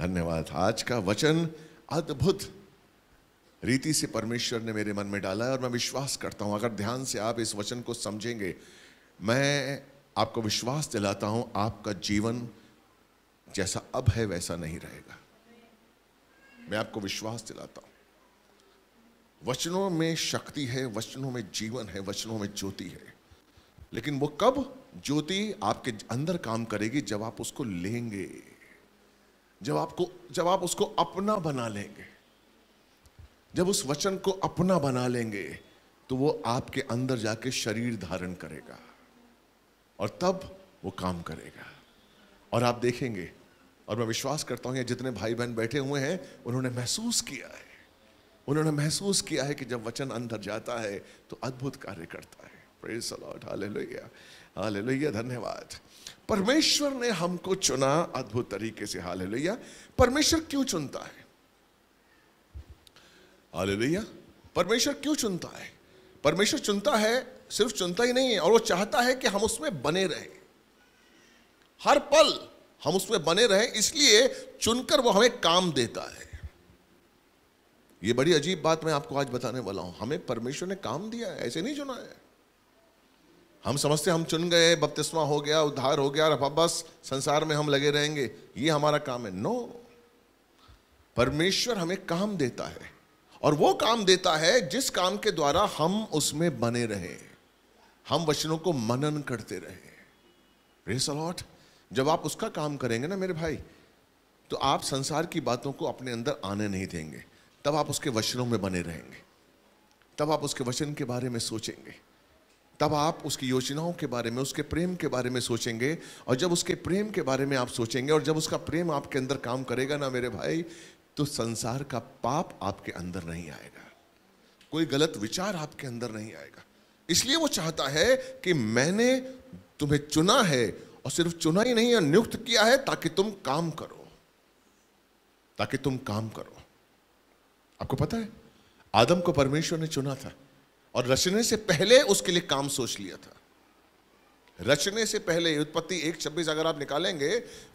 धन्यवाद आज का वचन अद्भुत रीति से परमेश्वर ने मेरे मन में डाला है और मैं विश्वास करता हूं अगर ध्यान से आप इस वचन को समझेंगे मैं आपको विश्वास दिलाता हूं आपका जीवन जैसा अब है वैसा नहीं रहेगा मैं आपको विश्वास दिलाता हूं वचनों में शक्ति है वचनों में जीवन है वचनों में ज्योति है लेकिन वो कब ज्योति आपके अंदर काम करेगी जब आप उसको लेंगे जब आपको जब आप उसको अपना बना लेंगे जब उस वचन को अपना बना लेंगे तो वो आपके अंदर जाके शरीर धारण करेगा और तब वो काम करेगा और आप देखेंगे और मैं विश्वास करता हूं ये जितने भाई बहन बैठे हुए हैं उन्होंने महसूस किया है उन्होंने महसूस किया है कि जब वचन अंदर जाता है तो अद्भुत कार्य करता है धन्यवाद परमेश्वर ने हमको चुना अद्भुत तरीके से हाल हालेलुया परमेश्वर क्यों चुनता है हालेलुया परमेश्वर क्यों चुनता है परमेश्वर चुनता है सिर्फ चुनता ही नहीं है और वो चाहता है कि हम उसमें बने रहे हर पल हम उसमें बने रहे इसलिए चुनकर वो हमें काम देता है ये बड़ी अजीब बात मैं आपको आज बताने वाला हूं हमें परमेश्वर ने काम दिया है ऐसे नहीं चुना है हम समझते हम चुन गए बपतिस्मा हो गया उद्धार हो गया और बस संसार में हम लगे रहेंगे ये हमारा काम है नो परमेश्वर हमें काम देता है और वो काम देता है जिस काम के द्वारा हम उसमें बने रहे हम वचनों को मनन करते रहे सलॉट जब आप उसका काम करेंगे ना मेरे भाई तो आप संसार की बातों को अपने अंदर आने नहीं देंगे तब आप उसके वचनों में बने रहेंगे तब आप उसके वचन के बारे में सोचेंगे तब आप उसकी योजनाओं के बारे में उसके प्रेम के बारे में सोचेंगे और जब उसके प्रेम के बारे में आप सोचेंगे और जब उसका प्रेम आपके अंदर काम करेगा ना मेरे भाई तो संसार का पाप आपके अंदर नहीं आएगा कोई गलत विचार आपके अंदर नहीं आएगा इसलिए वो चाहता है कि मैंने तुम्हें चुना है और सिर्फ चुना ही नहीं और नियुक्त किया है ताकि तुम काम करो ताकि तुम काम करो आपको पता है आदम को परमेश्वर ने चुना था और रचने से पहले उसके लिए काम सोच लिया था रचने से पहले उत्पत्ति एक छब्बीस अगर आप निकालेंगे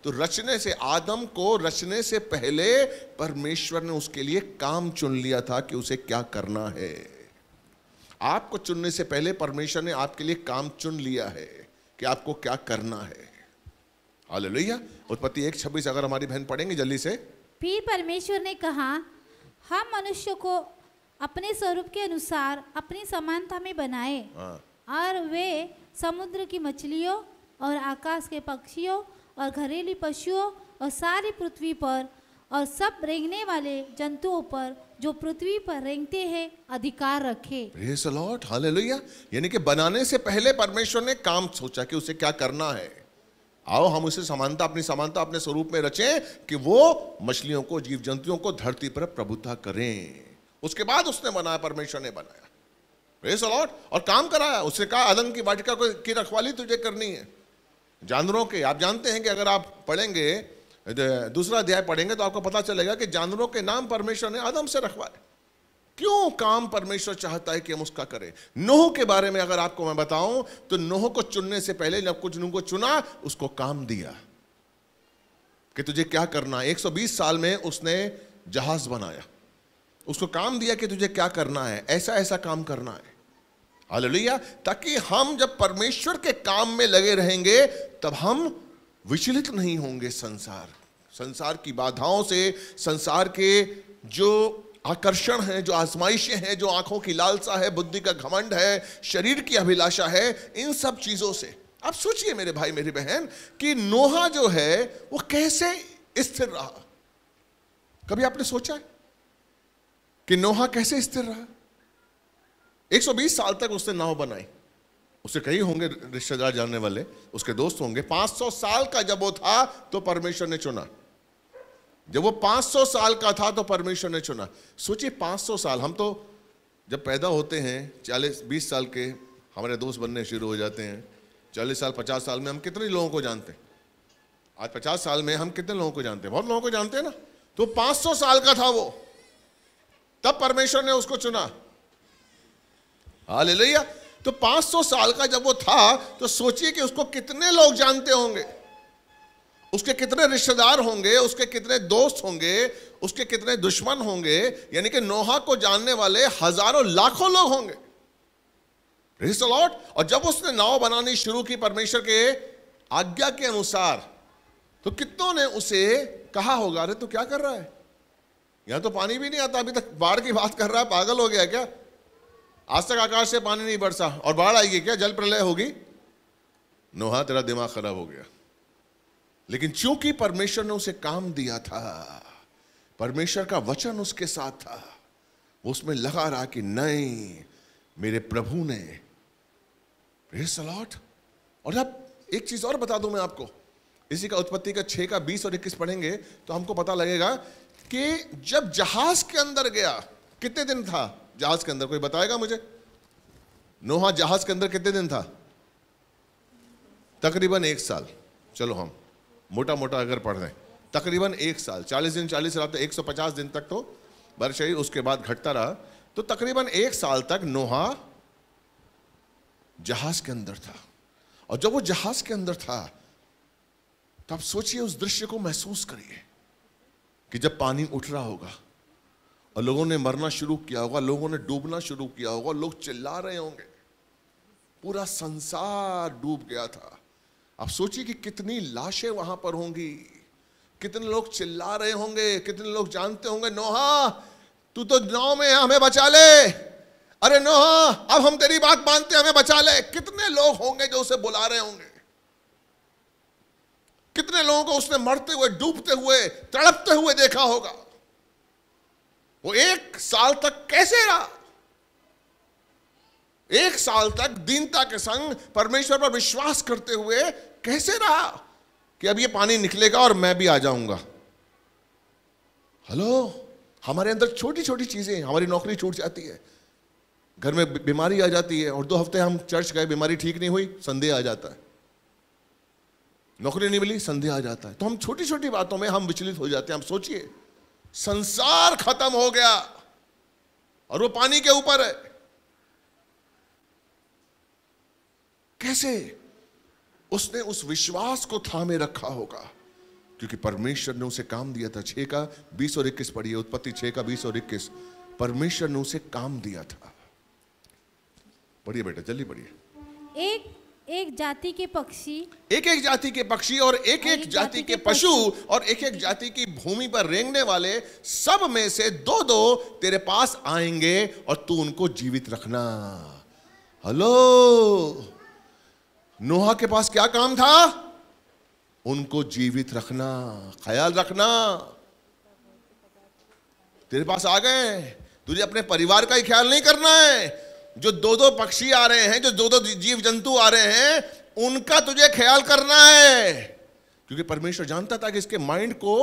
तो रचने से आदम को रचने से पहले परमेश्वर ने उसके लिए काम चुन लिया था कि उसे क्या करना है आपको चुनने से पहले परमेश्वर ने आपके लिए काम चुन लिया है कि आपको क्या करना है हाल लोहिया उत्पत्ति एक छब्बीस अगर हमारी बहन पढ़ेंगे जल्दी से फिर परमेश्वर ने कहा हम मनुष्य को अपने स्वरूप के अनुसार अपनी समानता में बनाए हाँ। और वे समुद्र की मछलियों और आकाश के पक्षियों और घरेलू पशुओं और सारी पृथ्वी पर और सब रेंगने वाले जंतुओं पर जो पृथ्वी पर रेंगते हैं अधिकार रखे लॉर्ड हालेलुया यानी कि बनाने से पहले परमेश्वर ने काम सोचा कि उसे क्या करना है आओ हम उसे समानता अपनी समानता अपने स्वरूप में रचें कि वो मछलियों को जीव जंतुओं को धरती पर प्रभुता करें उसके बाद उसने बनाया परमेश्वर ने बनाया लॉर्ड और काम कराया उसने कहा आदम की वाटिका को की रखवाली तुझे करनी है जानवरों के आप जानते हैं कि अगर आप पढ़ेंगे दूसरा अध्याय पढ़ेंगे तो आपको पता चलेगा कि जानवरों के नाम परमेश्वर ने आदम से रखवाए क्यों काम परमेश्वर चाहता है कि हम उसका करें नोह के बारे में अगर आपको मैं बताऊं तो नोह को चुनने से पहले जब कुछ नूह को चुना उसको काम दिया कि तुझे क्या करना है 120 साल में उसने जहाज बनाया उसको काम दिया कि तुझे क्या करना है ऐसा ऐसा काम करना है हालेलुया ताकि हम जब परमेश्वर के काम में लगे रहेंगे तब हम विचलित नहीं होंगे संसार संसार की बाधाओं से संसार के जो आकर्षण है जो आजमाइशें हैं जो आंखों की लालसा है बुद्धि का घमंड है शरीर की अभिलाषा है इन सब चीज़ों से आप सोचिए मेरे भाई मेरी बहन कि नोहा जो है वो कैसे स्थिर रहा कभी आपने सोचा है कि नोहा कैसे स्थिर रहा 120 साल तक उसने नाव बनाई उसे कई होंगे रिश्तेदार जानने वाले उसके दोस्त होंगे 500 साल का जब वो था तो परमेश्वर ने चुना जब वो 500 साल का था तो परमेश्वर ने चुना सोचिए 500 साल हम तो जब पैदा होते हैं 40 20 साल के हमारे दोस्त बनने शुरू हो जाते हैं 40 साल 50 साल में हम कितने लोगों को जानते हैं आज 50 साल में हम कितने लोगों को जानते हैं बहुत लोगों को जानते हैं ना तो 500 साल का था वो तब परमेश्वर ने उसको चुना हाल तो 500 साल का जब वो था तो सोचिए कि उसको कितने लोग जानते होंगे उसके कितने रिश्तेदार होंगे उसके कितने दोस्त होंगे उसके कितने दुश्मन होंगे यानी कि नोहा को जानने वाले हजारों लाखों लोग होंगे और जब उसने नाव बनानी शुरू की परमेश्वर के आज्ञा के अनुसार तो कितनों ने उसे कहा होगा अरे तो क्या कर रहा है यहां तो पानी भी नहीं आता अभी तक बाढ़ की बात कर रहा है पागल हो गया क्या आज तक आकाश से पानी नहीं बरसा और बाढ़ आएगी क्या जल प्रलय होगी नोहा तेरा दिमाग खराब हो गया लेकिन चूंकि परमेश्वर ने उसे काम दिया था परमेश्वर का वचन उसके साथ था वो उसमें लगा रहा कि नहीं मेरे प्रभु ने सलॉट और अब एक चीज और बता दूं मैं आपको इसी का उत्पत्ति का छे का बीस और इक्कीस पढ़ेंगे तो हमको पता लगेगा कि जब जहाज के अंदर गया कितने दिन था जहाज के अंदर कोई बताएगा मुझे नोहा जहाज के अंदर कितने दिन था तकरीबन एक साल चलो हम मोटा मोटा अगर पढ़ रहे तकरीबन एक साल चालीस दिन चालीस रात एक सौ पचास दिन तक तो बारिश आई उसके बाद घटता रहा तो तकरीबन एक साल तक नोहा जहाज के अंदर था और जब वो जहाज के अंदर था तो आप सोचिए उस दृश्य को महसूस करिए कि जब पानी उठ रहा होगा और लोगों ने मरना शुरू किया होगा लोगों ने डूबना शुरू किया होगा लोग चिल्ला रहे होंगे पूरा संसार डूब गया था आप सोचिए कि कितनी लाशें वहां पर होंगी कितने लोग चिल्ला रहे होंगे कितने लोग जानते होंगे नोहा तू तो नाव में है हमें बचा ले अरे नोहा अब हम तेरी बात मानते हमें बचा ले कितने लोग होंगे जो उसे बुला रहे होंगे कितने लोगों को उसने मरते हुए डूबते हुए तड़पते हुए देखा होगा वो एक साल तक कैसे रहा एक साल तक दीनता के संग परमेश्वर पर विश्वास करते हुए कैसे रहा कि अब ये पानी निकलेगा और मैं भी आ जाऊंगा हेलो हमारे अंदर छोटी छोटी चीजें हमारी नौकरी छूट जाती है घर में बीमारी आ जाती है और दो हफ्ते हम चर्च गए बीमारी ठीक नहीं हुई संदेह आ जाता है नौकरी नहीं मिली संध्या आ जाता है तो हम छोटी छोटी बातों में हम विचलित हो जाते हैं हम सोचिए संसार खत्म हो गया और वो पानी के ऊपर है कैसे उसने उस विश्वास को थामे रखा होगा क्योंकि परमेश्वर ने उसे काम दिया था छे का बीस और इक्कीस पढ़िए उत्पत्ति छे का बीस और इक्कीस परमेश्वर ने उसे काम दिया था पढ़िए बेटा जल्दी पढ़िए एक एक जाति के पक्षी एक एक जाति के पक्षी और एक एक, एक जाति के पशु और एक एक जाति की भूमि पर रेंगने वाले सब में से दो दो तेरे पास आएंगे और तू उनको जीवित रखना हेलो नोहा के पास क्या काम था उनको जीवित रखना ख्याल रखना तेरे पास आ गए तुझे अपने परिवार का ही ख्याल नहीं करना है जो दो दो पक्षी आ रहे हैं जो दो दो जीव जंतु आ रहे हैं उनका तुझे ख्याल करना है क्योंकि परमेश्वर जानता था कि इसके माइंड को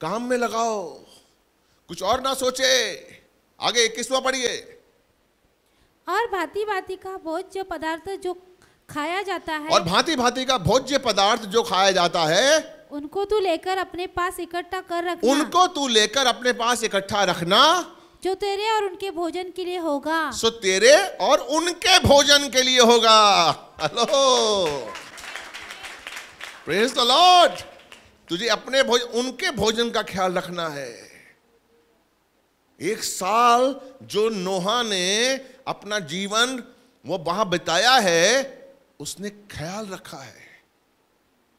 काम में लगाओ कुछ और ना सोचे आगे इक्कीसवा पढ़िए और भांति भांति का भोज्य पदार्थ जो खाया जाता है और भांति भांति का भोज्य पदार्थ जो खाया जाता है उनको तू लेकर अपने पास इकट्ठा कर रखना उनको तू लेकर अपने पास इकट्ठा रखना जो तेरे और उनके भोजन के लिए होगा सो so, तेरे और उनके भोजन के लिए होगा हेलो प्रेज द लॉर्ड तुझे अपने भोजन उनके भोजन का ख्याल रखना है एक साल जो नोहा ने अपना जीवन वो वहां बिताया है उसने ख्याल रखा है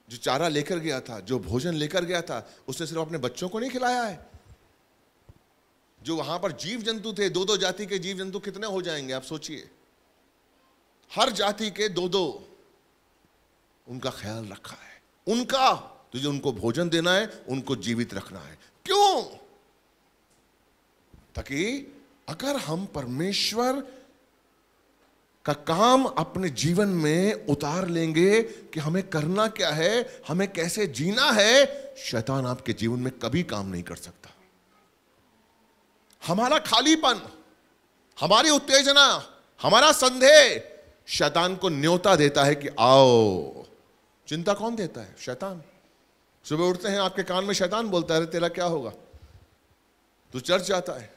जो चारा लेकर गया था जो भोजन लेकर गया था उसने सिर्फ अपने बच्चों को नहीं खिलाया है जो वहां पर जीव जंतु थे दो दो जाति के जीव जंतु कितने हो जाएंगे आप सोचिए हर जाति के दो दो उनका ख्याल रखा है उनका तुझे तो उनको भोजन देना है उनको जीवित रखना है क्यों ताकि अगर हम परमेश्वर का काम अपने जीवन में उतार लेंगे कि हमें करना क्या है हमें कैसे जीना है शैतान आपके जीवन में कभी काम नहीं कर सकता हमारा खालीपन हमारी उत्तेजना हमारा संदेह शैतान को न्योता देता है कि आओ चिंता कौन देता है शैतान सुबह उठते हैं आपके कान में शैतान बोलता है तेरा क्या होगा तू तो चर्च जाता है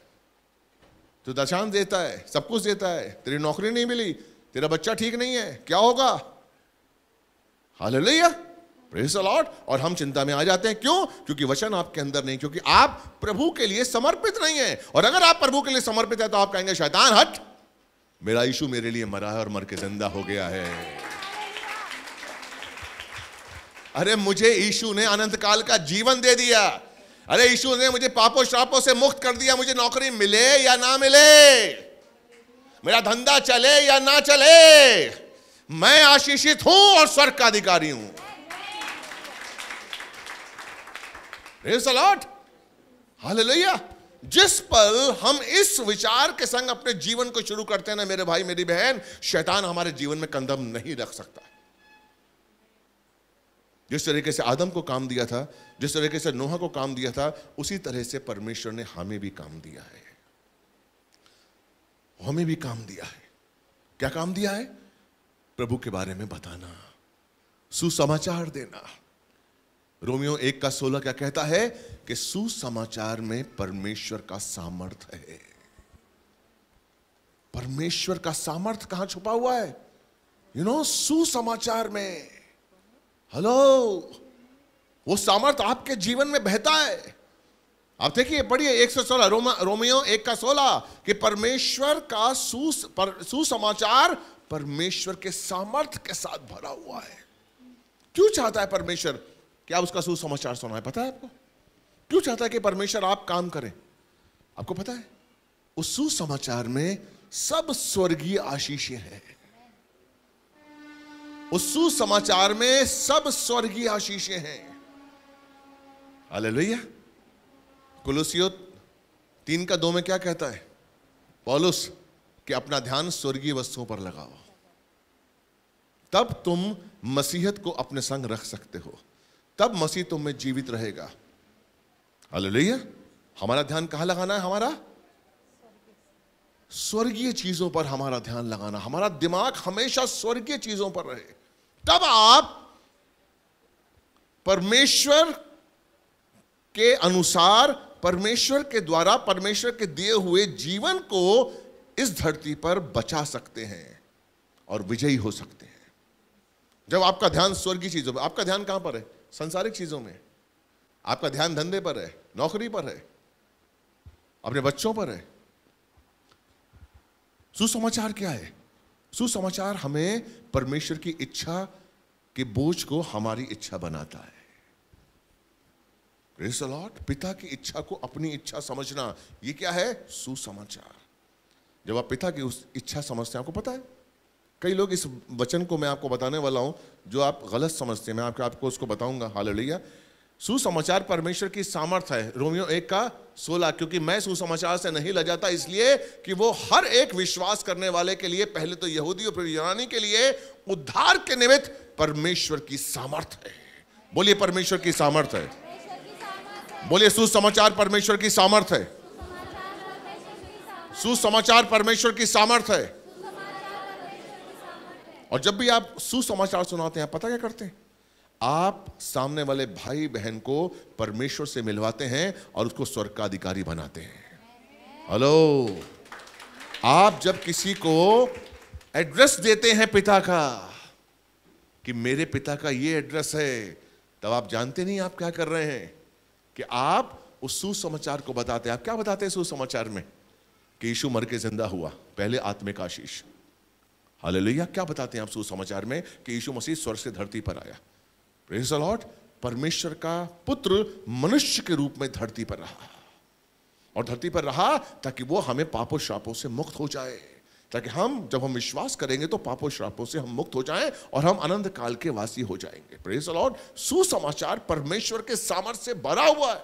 तू तो दशांत देता है सब कुछ देता है तेरी नौकरी नहीं मिली तेरा बच्चा ठीक नहीं है क्या होगा हाल लिया लॉर्ड और हम चिंता में आ जाते हैं क्यों क्योंकि वचन आपके अंदर नहीं क्योंकि आप प्रभु के लिए समर्पित नहीं है और अगर आप प्रभु के लिए समर्पित है तो आप कहेंगे शैतान हट मेरा यीशु मेरे लिए मरा है और मर के जिंदा हो गया है अरे मुझे यीशु ने अनंत काल का जीवन दे दिया अरे यीशु ने मुझे पापों श्रापों से मुक्त कर दिया मुझे नौकरी मिले या ना मिले मेरा धंधा चले या ना चले मैं आशीषित हूं और स्वर्ग का अधिकारी हूं अलॉट हालेलुया जिस पल हम इस विचार के संग अपने जीवन को शुरू करते हैं ना मेरे भाई मेरी बहन शैतान हमारे जीवन में कंदम नहीं रख सकता जिस तरीके से आदम को काम दिया था जिस तरीके से नोहा को काम दिया था उसी तरह से परमेश्वर ने हमें भी काम दिया है हमें भी काम दिया है क्या काम दिया है प्रभु के बारे में बताना सुसमाचार देना रोमियो एक का सोलह क्या कहता है कि सुसमाचार में परमेश्वर का सामर्थ है परमेश्वर का सामर्थ कहां छुपा हुआ है यू नो सुसमाचार में हेलो वो सामर्थ आपके जीवन में बहता है आप देखिए पढ़िए एक सौ सोलह रोम रोमियो एक का सोलह कि परमेश्वर का सुस पर, सुसमाचार परमेश्वर के सामर्थ के साथ भरा हुआ है क्यों चाहता है परमेश्वर कि उसका सुसमाचार है पता है आपको क्यों चाहता है कि परमेश्वर आप काम करें आपको पता है उस सुसमाचार में सब स्वर्गीय आशीष हैं उस सुसमाचार में सब स्वर्गीय आशीष हैं लोहिया कुलुसियो तीन का दो में क्या कहता है पॉलुस कि अपना ध्यान स्वर्गीय वस्तुओं पर लगाओ तब तुम मसीहत को अपने संग रख सकते हो तब मसीह तुम में जीवित रहेगा हालेलुया हमारा ध्यान कहां लगाना है हमारा स्वर्गीय चीजों पर हमारा ध्यान लगाना हमारा दिमाग हमेशा स्वर्गीय चीजों पर रहे तब आप परमेश्वर के अनुसार परमेश्वर के द्वारा परमेश्वर के दिए हुए जीवन को इस धरती पर बचा सकते हैं और विजयी हो सकते हैं जब आपका ध्यान स्वर्गीय चीजों पर आपका ध्यान कहां पर है संसारिक चीज़ों में आपका ध्यान धंधे पर है नौकरी पर है अपने बच्चों पर है सुसमाचार क्या है सुसमाचार हमें परमेश्वर की इच्छा के बोझ को हमारी इच्छा बनाता है लॉर्ड पिता की इच्छा को अपनी इच्छा समझना ये क्या है सुसमाचार जब आप पिता की उस इच्छा समझते हैं आपको पता है कई लोग इस वचन को मैं आपको बताने वाला हूं जो आप गलत समझते हैं मैं आपको आपको उसको बताऊंगा हाल लिया सुसमाचार परमेश्वर की सामर्थ है रोमियो एक का सोलह क्योंकि मैं सुसमाचार से नहीं लजाता इसलिए कि वो हर एक विश्वास करने वाले के लिए पहले तो यहूदी और फिर यूनानी के लिए उद्धार के निमित्त परमेश्वर की सामर्थ है बोलिए परमेश्वर की सामर्थ है बोलिए सुसमाचार परमेश्वर की सामर्थ्य है सुसमाचार परमेश्वर की सामर्थ है और जब भी आप सुसमाचार सुनाते हैं पता क्या करते हैं आप सामने वाले भाई बहन को परमेश्वर से मिलवाते हैं और उसको स्वर्ग का अधिकारी बनाते हैं हेलो आप जब किसी को एड्रेस देते हैं पिता का कि मेरे पिता का ये एड्रेस है तब आप जानते नहीं आप क्या कर रहे हैं कि आप उस सुसमाचार को बताते हैं आप क्या बताते हैं सुसमाचार में कि यीशु मर के जिंदा हुआ पहले आत्मिक आशीष हाल क्या बताते हैं आप सुसमाचार में कि यीशु मसीह स्वर्ग से धरती पर आया प्रेज लॉर्ड परमेश्वर का पुत्र मनुष्य के रूप में धरती पर रहा और धरती पर रहा ताकि वो हमें पापों श्रापों से मुक्त हो जाए ताकि हम जब हम विश्वास करेंगे तो पापों श्रापों से हम मुक्त हो जाएं और हम अनंत काल के वासी हो जाएंगे प्रेज लॉर्ड सुसमाचार परमेश्वर के सामर्थ्य से भरा हुआ है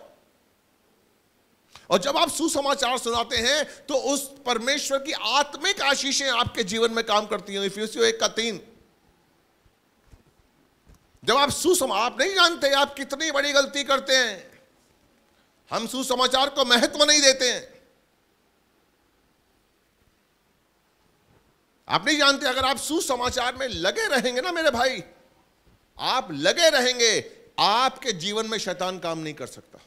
और जब आप सुसमाचार सुनाते हैं तो उस परमेश्वर की आत्मिक आशीषें आपके जीवन में काम करती हैं इफ्यूसियो एक का तीन जब आप सुसम आप नहीं जानते आप कितनी बड़ी गलती करते हैं हम सुसमाचार को महत्व नहीं देते हैं आप नहीं जानते अगर आप सुसमाचार में लगे रहेंगे ना मेरे भाई आप लगे रहेंगे आपके जीवन में शैतान काम नहीं कर सकता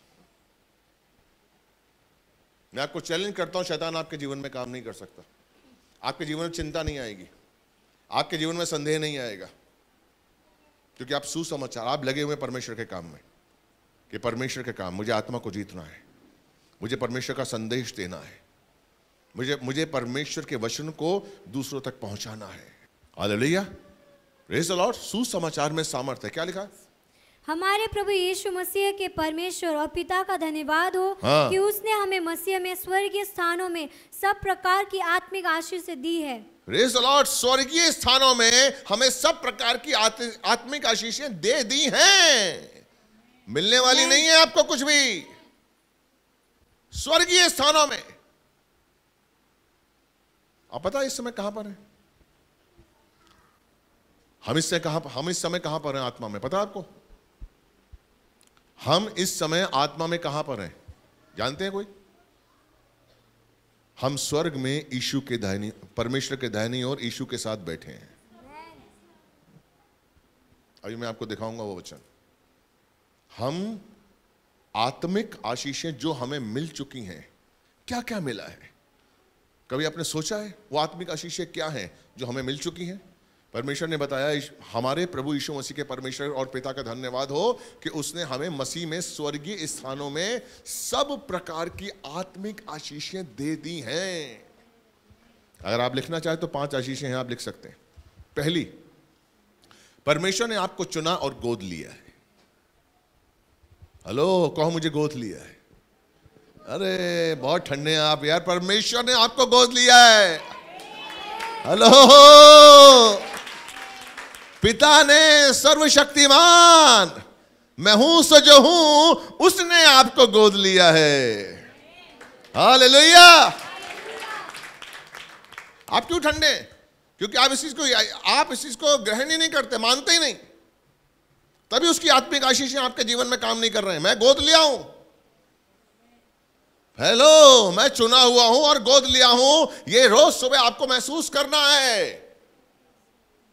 मैं आपको चैलेंज करता हूँ शैतान आपके जीवन में काम नहीं कर सकता आपके जीवन में चिंता नहीं आएगी आपके जीवन में संदेह नहीं आएगा क्योंकि आप सुसमाचार आप लगे हुए परमेश्वर के काम में कि परमेश्वर के काम मुझे आत्मा को जीतना है मुझे परमेश्वर का संदेश देना है मुझे मुझे परमेश्वर के वचन को दूसरों तक पहुंचाना है हालेलुया अलॉट सुसमाचार में सामर्थ्य क्या लिखा है हमारे प्रभु यीशु मसीह के परमेश्वर और पिता का धन्यवाद हो हाँ। कि उसने हमें मसीह में स्वर्गीय स्थानों में सब प्रकार की आत्मिक आशीष दी है स्वर्गीय स्थानों में हमें सब प्रकार की आत्मिक आशीषें दे दी हैं मिलने वाली नहीं है आपको कुछ भी स्वर्गीय स्थानों में आप पता इस समय कहां पर है हम इस समय कहां हम इस समय कहां पर हैं आत्मा में पता आपको हम इस समय आत्मा में कहां पर हैं जानते हैं कोई हम स्वर्ग में ईशु के दाहिनी परमेश्वर के दाहिनी और ईशु के साथ बैठे हैं अभी मैं आपको दिखाऊंगा वो वचन हम आत्मिक आशीषें जो हमें मिल चुकी हैं क्या क्या मिला है कभी आपने सोचा है वो आत्मिक आशीषें क्या हैं जो हमें मिल चुकी हैं परमेश्वर ने बताया हमारे प्रभु यीशु मसीह के परमेश्वर और पिता का धन्यवाद हो कि उसने हमें मसीह में स्वर्गीय स्थानों में सब प्रकार की आत्मिक आशीषें दे दी हैं अगर आप लिखना चाहें तो पांच आशीषें हैं आप लिख सकते हैं पहली परमेश्वर ने आपको चुना और गोद लिया है हेलो कहो मुझे गोद लिया है अरे बहुत ठंडे हैं आप यार परमेश्वर ने आपको गोद लिया है हेलो पिता ने सर्वशक्तिमान मैं हूं सो जो हूं उसने आपको गोद लिया है हाल आप क्यों ठंडे क्योंकि आप इस चीज को आप इस चीज को ग्रहण ही नहीं करते मानते ही नहीं तभी उसकी आत्मिक आशीषें आपके जीवन में काम नहीं कर रहे हैं मैं गोद लिया हूं हेलो मैं चुना हुआ हूं और गोद लिया हूं ये रोज सुबह आपको महसूस करना है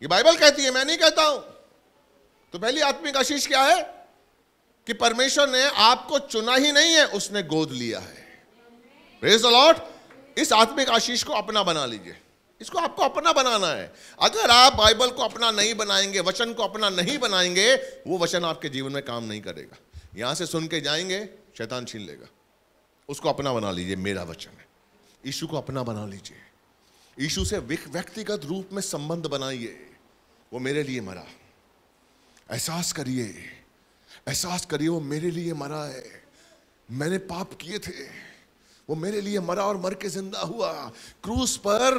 ये बाइबल कहती है मैं नहीं कहता हूं तो पहली आत्मिक आशीष क्या है कि परमेश्वर ने आपको चुना ही नहीं है उसने गोद लिया है प्रेज द लॉर्ड इस आत्मिक आशीष को अपना बना लीजिए इसको आपको अपना बनाना है अगर आप बाइबल को अपना नहीं बनाएंगे वचन को अपना नहीं बनाएंगे वो वचन आपके जीवन में काम नहीं करेगा यहां से सुन के जाएंगे शैतान छीन लेगा उसको अपना बना लीजिए मेरा वचन है ईशु को अपना बना लीजिए ईशु से व्यक्तिगत रूप में संबंध बनाइए वो मेरे लिए मरा एहसास करिए एहसास करिए वो मेरे लिए मरा है मैंने पाप किए थे वो मेरे लिए मरा और मर के जिंदा हुआ क्रूस पर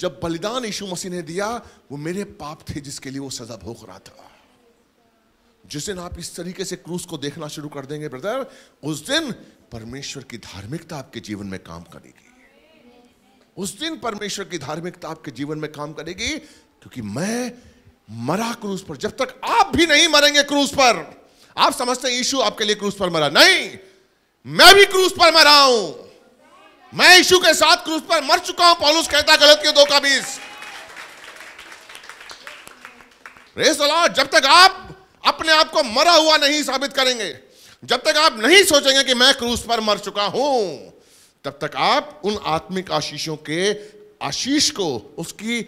जब बलिदान यीशु मसीह ने दिया वो मेरे पाप थे जिसके लिए वो सजा भोग रहा था जिस दिन आप इस तरीके से क्रूस को देखना शुरू कर देंगे ब्रदर उस दिन परमेश्वर की धार्मिकता आपके जीवन में काम करेगी उस दिन परमेश्वर की धार्मिकता आपके जीवन में काम करेगी क्योंकि मैं मरा क्रूज पर जब तक आप भी नहीं मरेंगे क्रूज पर आप समझते हैं यीशु आपके लिए क्रूज पर मरा नहीं मैं भी क्रूज पर मरा हूं मैं यीशु के साथ क्रूज पर मर चुका हूं पॉलुस कहता गलत के दो का बीस रेस जब तक आप अपने आप को मरा हुआ नहीं साबित करेंगे जब तक आप नहीं सोचेंगे कि मैं क्रूज पर मर चुका हूं तब तक आप उन आत्मिक आशीषों के आशीष को उसकी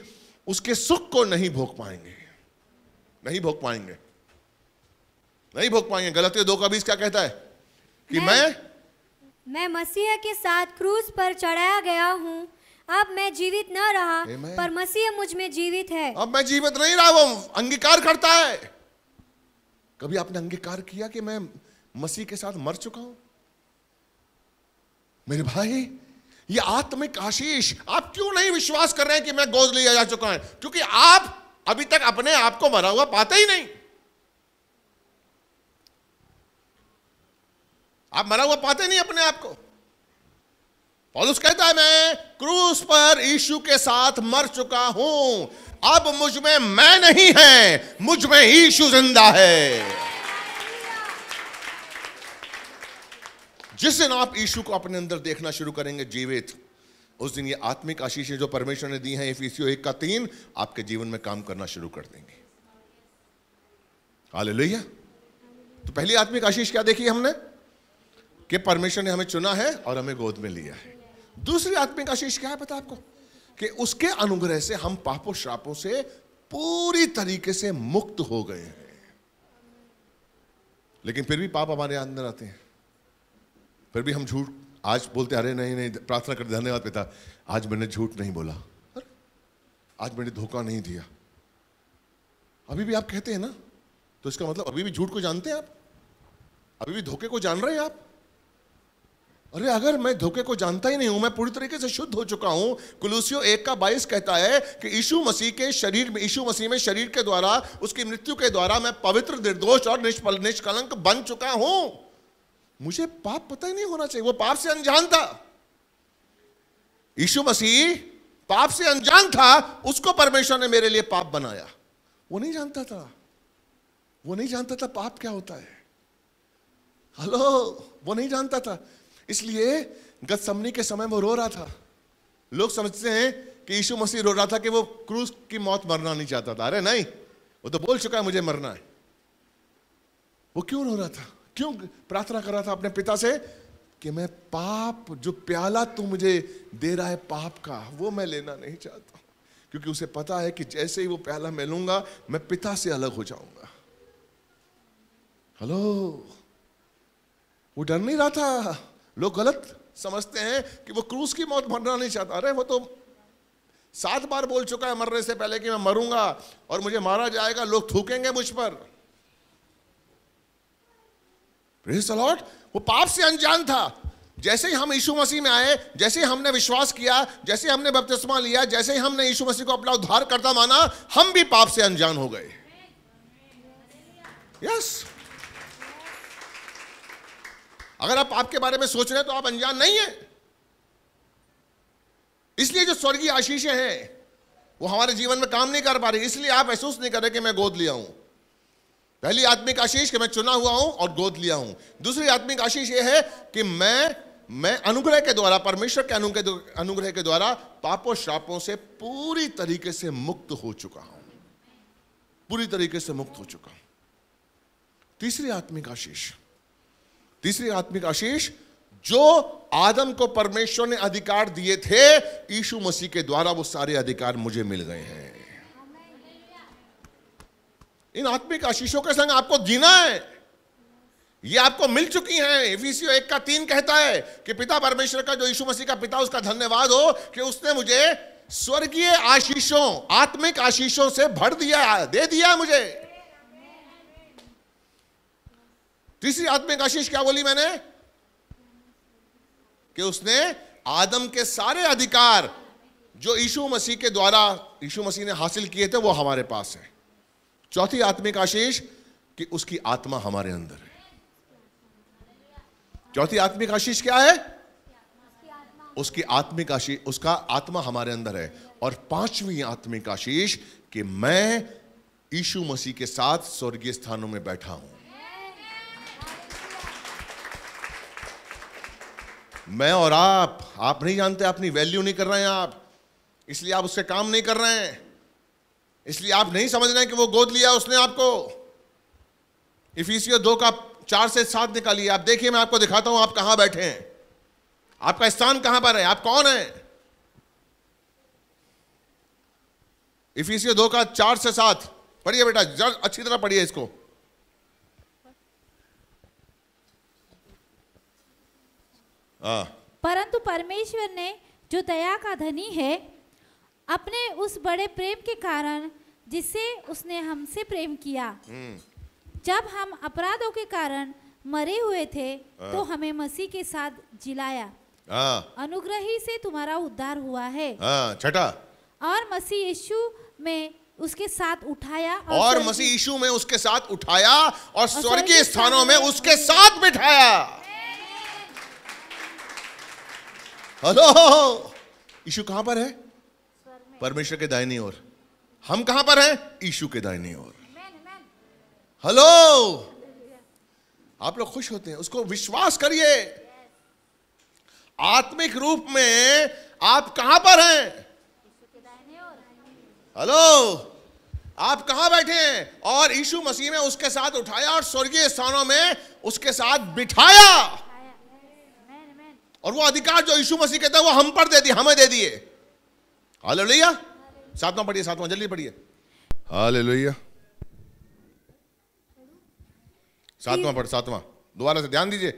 उसके सुख को नहीं भोग पाएंगे नहीं भोग पाएंगे नहीं भोग पाएंगे गलत दो का बीस क्या कहता है कि मैं मैं मसीह के साथ क्रूज पर चढ़ाया गया हूँ अब मैं जीवित न रहा पर मसीह मुझ में जीवित है अब मैं जीवित नहीं रहा वो अंगीकार करता है कभी आपने अंगीकार किया कि मैं मसीह के साथ मर चुका हूं मेरे भाई ये आत्मिक आशीष आप क्यों नहीं विश्वास कर रहे हैं कि मैं गोद लिया जा चुका है क्योंकि आप अभी तक अपने आप को मरा हुआ पाते ही नहीं आप मरा हुआ पाते नहीं अपने आप को पॉलुस कहता है मैं क्रूस पर यीशु के साथ मर चुका हूं अब मुझ में मैं नहीं है मुझ में यीशु जिंदा है जिस दिन आप ईशु को अपने अंदर देखना शुरू करेंगे जीवित उस दिन ये आत्मिक आशीषें जो परमेश्वर ने दी हैं एक का तीन आपके जीवन में काम करना शुरू कर देंगे हालेलुया तो पहली आत्मिक आशीष क्या देखी हमने कि परमेश्वर ने हमें चुना है और हमें गोद में लिया है दूसरी आत्मिक आशीष क्या है पता आपको कि उसके अनुग्रह से हम पापों श्रापों से पूरी तरीके से मुक्त हो गए हैं लेकिन फिर भी पाप हमारे अंदर आते हैं फिर भी हम झूठ आज बोलते अरे नहीं नहीं प्रार्थना कर धन्यवाद पिता आज मैंने झूठ नहीं बोला आज मैंने धोखा नहीं दिया अभी भी आप कहते हैं ना तो इसका मतलब अभी भी झूठ को जानते हैं आप अभी भी धोखे को जान रहे हैं आप अरे अगर मैं धोखे को जानता ही नहीं हूं मैं पूरी तरीके से शुद्ध हो चुका हूं कुलूसियो एक का बाईस कहता है कि यीशु मसीह के शरीर में यीशु मसीह में शरीर के द्वारा उसकी मृत्यु के द्वारा मैं पवित्र निर्दोष और निष्पल निष्कलंक बन चुका हूं मुझे पाप पता ही नहीं होना चाहिए वो पाप से अनजान था यीशु मसीह पाप से अनजान था उसको परमेश्वर ने मेरे लिए पाप बनाया वो नहीं जानता था वो नहीं जानता था पाप क्या होता है हेलो वो नहीं जानता था इसलिए समनी के समय वो रो रहा था लोग समझते हैं कि यीशु मसीह रो रहा था कि वो क्रूस की मौत मरना नहीं चाहता था अरे नहीं वो तो बोल चुका है मुझे मरना है वो क्यों रो रहा था क्यों प्रार्थना कर रहा था अपने पिता से कि मैं पाप जो प्याला तू मुझे दे रहा है पाप का वो मैं लेना नहीं चाहता क्योंकि उसे पता है कि जैसे ही वो प्याला मैं लूंगा मैं पिता से अलग हो जाऊंगा हेलो वो डर नहीं रहा था लोग गलत समझते हैं कि वो क्रूस की मौत मरना नहीं चाहता अरे वो तो सात बार बोल चुका है मरने से पहले कि मैं मरूंगा और मुझे मारा जाएगा लोग थूकेंगे मुझ पर लॉर्ड वो पाप से अनजान था जैसे ही हम यीशु मसीह में आए जैसे ही हमने विश्वास किया जैसे हमने बपतिस्मा लिया जैसे ही हमने यीशु मसीह को अपना उद्धार करता माना हम भी पाप से अनजान हो गए यस अगर आप पाप के बारे में सोच रहे हैं तो आप अनजान नहीं है इसलिए जो स्वर्गीय आशीषें हैं वो हमारे जीवन में काम नहीं कर पा रही इसलिए आप महसूस नहीं कर रहे कि मैं गोद लिया हूं पहली आत्मिक आशीष कि मैं चुना हुआ हूं और गोद लिया हूं दूसरी आत्मिक आशीष यह है कि मैं मैं अनुग्रह के द्वारा परमेश्वर के अनुग्रह के द्वारा पापों श्रापों से पूरी तरीके से मुक्त हो चुका हूं पूरी तरीके से मुक्त हो चुका हूं तीसरी आत्मिक आशीष तीसरी आत्मिक आशीष जो आदम को परमेश्वर ने अधिकार दिए थे यीशु मसीह के द्वारा वो सारे अधिकार मुझे मिल गए हैं इन आत्मिक आशीषों के संग आपको जीना है ये आपको मिल चुकी हैं इफिसियो एक का तीन कहता है कि पिता परमेश्वर का जो यीशु मसीह का पिता उसका धन्यवाद हो कि उसने मुझे स्वर्गीय आशीषों आत्मिक आशीषों से भर दिया दे दिया मुझे तीसरी आत्मिक आशीष क्या बोली मैंने कि उसने आदम के सारे अधिकार जो यीशु मसीह के द्वारा यीशु मसीह ने हासिल किए थे वो हमारे पास है चौथी आत्मिक आशीष कि उसकी आत्मा हमारे अंदर है चौथी आत्मिक आशीष क्या है उसकी आत्मिक आशीष उसका आत्मा हमारे अंदर है और पांचवी आत्मिक आशीष कि मैं यीशु मसीह के साथ स्वर्गीय स्थानों में बैठा हूं मैं और आप आप नहीं जानते अपनी वैल्यू नहीं कर रहे हैं आप इसलिए आप उससे काम नहीं कर रहे हैं इसलिए आप नहीं समझ रहे कि वो गोद लिया उसने आपको इफिसियो दो का चार से सात निकालिए आप देखिए मैं आपको दिखाता हूं आप कहां बैठे हैं आपका स्थान कहां पर है आप कौन है इफीसी दो का चार से सात पढ़िए बेटा जर अच्छी तरह पढ़िए इसको आ, हाँ। परंतु परमेश्वर ने जो दया का धनी है अपने उस बड़े प्रेम के कारण जिससे उसने हमसे प्रेम किया हम्म। जब हम अपराधों के कारण मरे हुए थे हाँ। तो हमें मसीह के साथ जिलाया हाँ। अनुग्रही से तुम्हारा उद्धार हुआ है हाँ, छठा और मसीह यीशु में उसके साथ उठाया और, और मसीह यीशु में उसके साथ उठाया और स्वर्गीय स्थानों में उसके साथ बिठाया हेलो यीशु कहां पर है परमेश्वर के दाहिनी ओर हम कहां पर हैं ईशु के दाहिनी ओर हेलो आप लोग खुश होते हैं उसको विश्वास करिए आत्मिक रूप में आप कहां पर हैं हेलो आप कहां बैठे हैं और यीशु मसीह ने उसके साथ उठाया और स्वर्गीय स्थानों में उसके साथ बिठाया और वो अधिकार जो यीशु मसीह कहता है वो हम पर दे दिए हमें दे दिए हालेलुया सातवां पढ़िए सातवां जल्दी पढ़िए हाँ ले लोइया सातवां पढ़ सातवां दोबारा से ध्यान दीजिए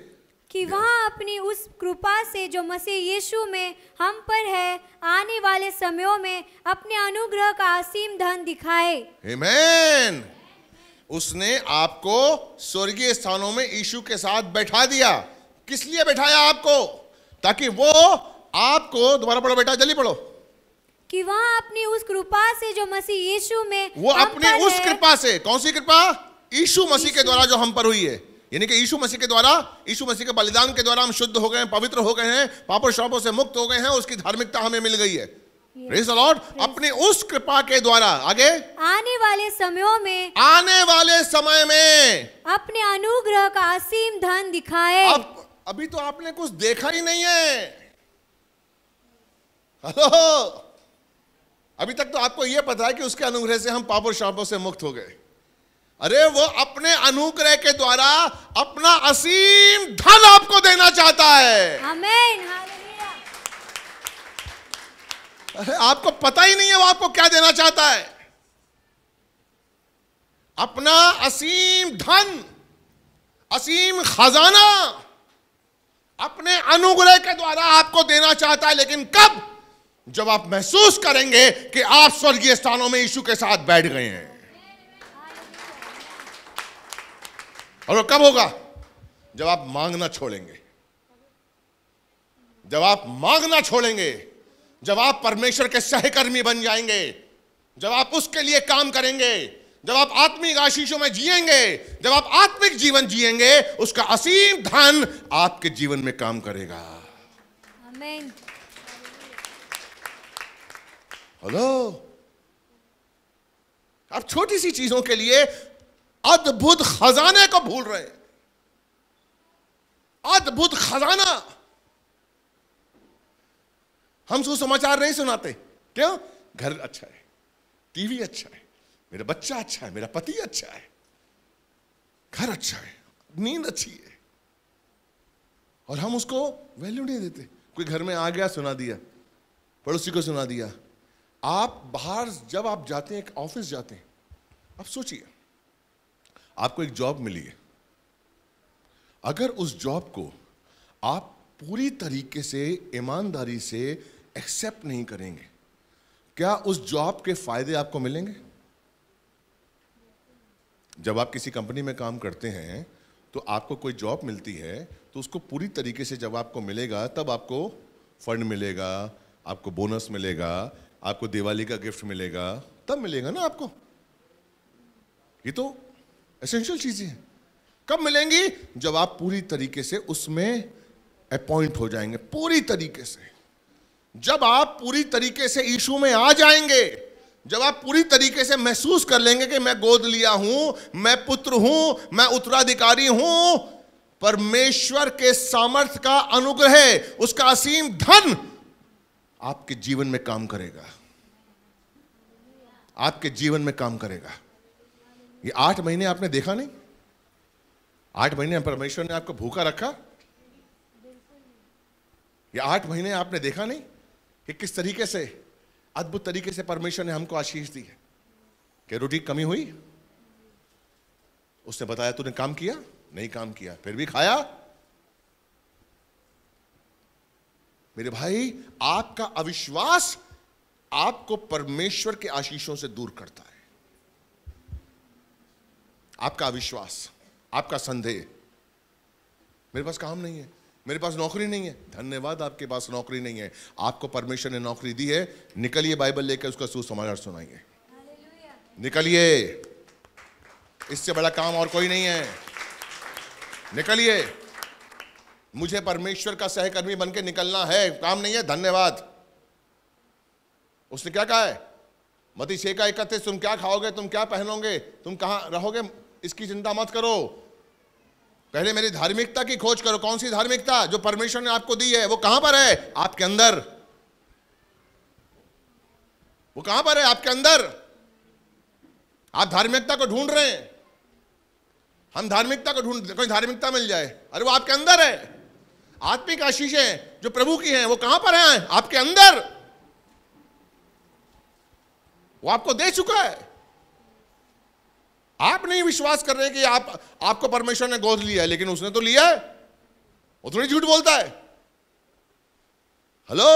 कि वहाँ अपनी उस कृपा से जो मसीह यीशु में हम पर है आने वाले समयों में अपने अनुग्रह का असीम धन दिखाए Amen. उसने आपको स्वर्गीय स्थानों में यीशु के साथ बैठा दिया किस लिए बैठाया आपको ताकि वो आपको दोबारा पढ़ो बेटा जल्दी पढ़ो कि वह अपनी उस कृपा से जो मसीह यीशु में वो अपनी उस कृपा से कौन सी कृपा यीशु मसीह के द्वारा जो हम पर हुई है यानी कि यीशु मसीह के द्वारा यीशु मसीह के बलिदान के द्वारा हम शुद्ध हो गए हैं पवित्र हो गए हैं पापों शापों से मुक्त हो गए हैं उसकी धार्मिकता हमें मिल गई है लॉर्ड अपने उस कृपा के द्वारा आगे आने वाले समयों में आने वाले समय में अपने अनुग्रह का असीम धन दिखाए अब, अभी तो आपने कुछ देखा ही नहीं है हेलो अभी तक तो आपको यह पता है कि उसके अनुग्रह से हम पापों शापों से मुक्त हो गए अरे वो अपने अनुग्रह के द्वारा अपना असीम धन आपको देना चाहता है अरे आपको पता ही नहीं है वो आपको क्या देना चाहता है अपना असीम धन असीम खजाना अपने अनुग्रह के द्वारा आपको देना चाहता है लेकिन कब जब आप महसूस करेंगे कि आप स्वर्गीय स्थानों में यीशु के साथ बैठ गए हैं और वो कब होगा जब आप मांगना छोड़ेंगे जब आप मांगना छोड़ेंगे जब आप परमेश्वर के सहकर्मी बन जाएंगे जब आप उसके लिए काम करेंगे जब आप आत्मिक आशीषों में जिएंगे जब आप आत्मिक जीवन जिएंगे उसका असीम धन आपके जीवन में काम करेगा Amen. हेलो आप छोटी सी चीजों के लिए अद्भुत खजाने को भूल रहे हैं अद्भुत खजाना हम सुसमाचार नहीं सुनाते क्यों घर अच्छा है टीवी अच्छा है मेरा बच्चा अच्छा है मेरा पति अच्छा है घर अच्छा है नींद अच्छी है और हम उसको वैल्यू नहीं देते कोई घर में आ गया सुना दिया पड़ोसी को सुना दिया आप बाहर जब आप जाते हैं एक ऑफिस जाते हैं आप सोचिए आपको एक जॉब मिली है अगर उस जॉब को आप पूरी तरीके से ईमानदारी से एक्सेप्ट नहीं करेंगे क्या उस जॉब के फायदे आपको मिलेंगे जब आप किसी कंपनी में काम करते हैं तो आपको कोई जॉब मिलती है तो उसको पूरी तरीके से जब आपको मिलेगा तब आपको फंड मिलेगा आपको बोनस मिलेगा आपको दिवाली का गिफ्ट मिलेगा तब मिलेगा ना आपको ये तो एसेंशियल चीजें हैं कब मिलेंगी जब आप पूरी तरीके से उसमें अपॉइंट हो जाएंगे पूरी तरीके से जब आप पूरी तरीके से ईशू में आ जाएंगे जब आप पूरी तरीके से महसूस कर लेंगे कि मैं गोद लिया हूं मैं पुत्र हूं मैं उत्तराधिकारी हूं परमेश्वर के सामर्थ्य का अनुग्रह उसका असीम धन आपके जीवन में काम करेगा आपके जीवन में काम करेगा ये आठ महीने आपने देखा नहीं आठ महीने परमेश्वर ने आपको भूखा रखा ये आठ महीने आपने देखा नहीं कि किस तरीके से अद्भुत तरीके से परमेश्वर ने हमको आशीष दी है कि रोटी कमी हुई उसने बताया तूने काम किया नहीं काम किया फिर भी खाया मेरे भाई आपका अविश्वास आपको परमेश्वर के आशीषों से दूर करता है आपका अविश्वास आपका संदेह मेरे पास काम नहीं है मेरे पास नौकरी नहीं है धन्यवाद आपके पास नौकरी नहीं है आपको परमेश्वर ने नौकरी दी है निकलिए बाइबल लेकर उसका सुसमाचार सुनाइए निकलिए इससे बड़ा काम और कोई नहीं है निकलिए मुझे परमेश्वर का सहकर्मी बन के निकलना है काम नहीं है धन्यवाद उसने क्या कहा है मती छे का इकतीस तुम क्या खाओगे तुम क्या पहनोगे तुम कहाँ रहोगे इसकी चिंता मत करो पहले मेरी धार्मिकता की खोज करो कौन सी धार्मिकता जो परमेश्वर ने आपको दी है वो कहां पर है आपके अंदर वो कहां पर है आपके अंदर आप धार्मिकता को ढूंढ रहे हैं हम धार्मिकता को ढूंढ कोई धार्मिकता मिल जाए अरे वो आपके अंदर है आत्मिक आशीषें जो प्रभु की हैं वो कहां पर हैं आपके अंदर वो आपको दे चुका है आप नहीं विश्वास कर रहे कि आप आपको परमेश्वर ने गोद लिया है लेकिन उसने तो लिया है वो थोड़ी झूठ बोलता है हेलो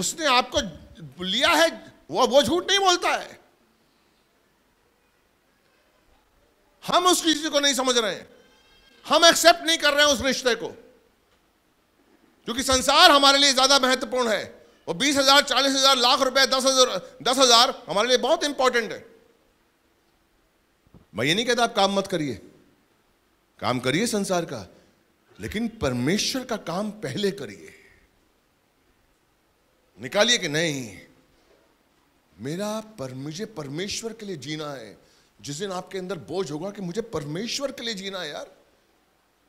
उसने आपको लिया है वो वो झूठ नहीं बोलता है हम उस चीज को नहीं समझ रहे हैं हम एक्सेप्ट नहीं कर रहे हैं उस रिश्ते को क्योंकि संसार हमारे लिए ज्यादा महत्वपूर्ण है और बीस हजार चालीस हजार लाख रुपए दस हजार दस हजार हमारे लिए बहुत इंपॉर्टेंट है मैं ये नहीं कहता आप काम मत करिए काम करिए संसार का लेकिन परमेश्वर का काम पहले करिए निकालिए कि नहीं मेरा पर मुझे परमेश्वर के लिए जीना है जिस दिन आपके अंदर बोझ होगा कि मुझे परमेश्वर के लिए जीना है यार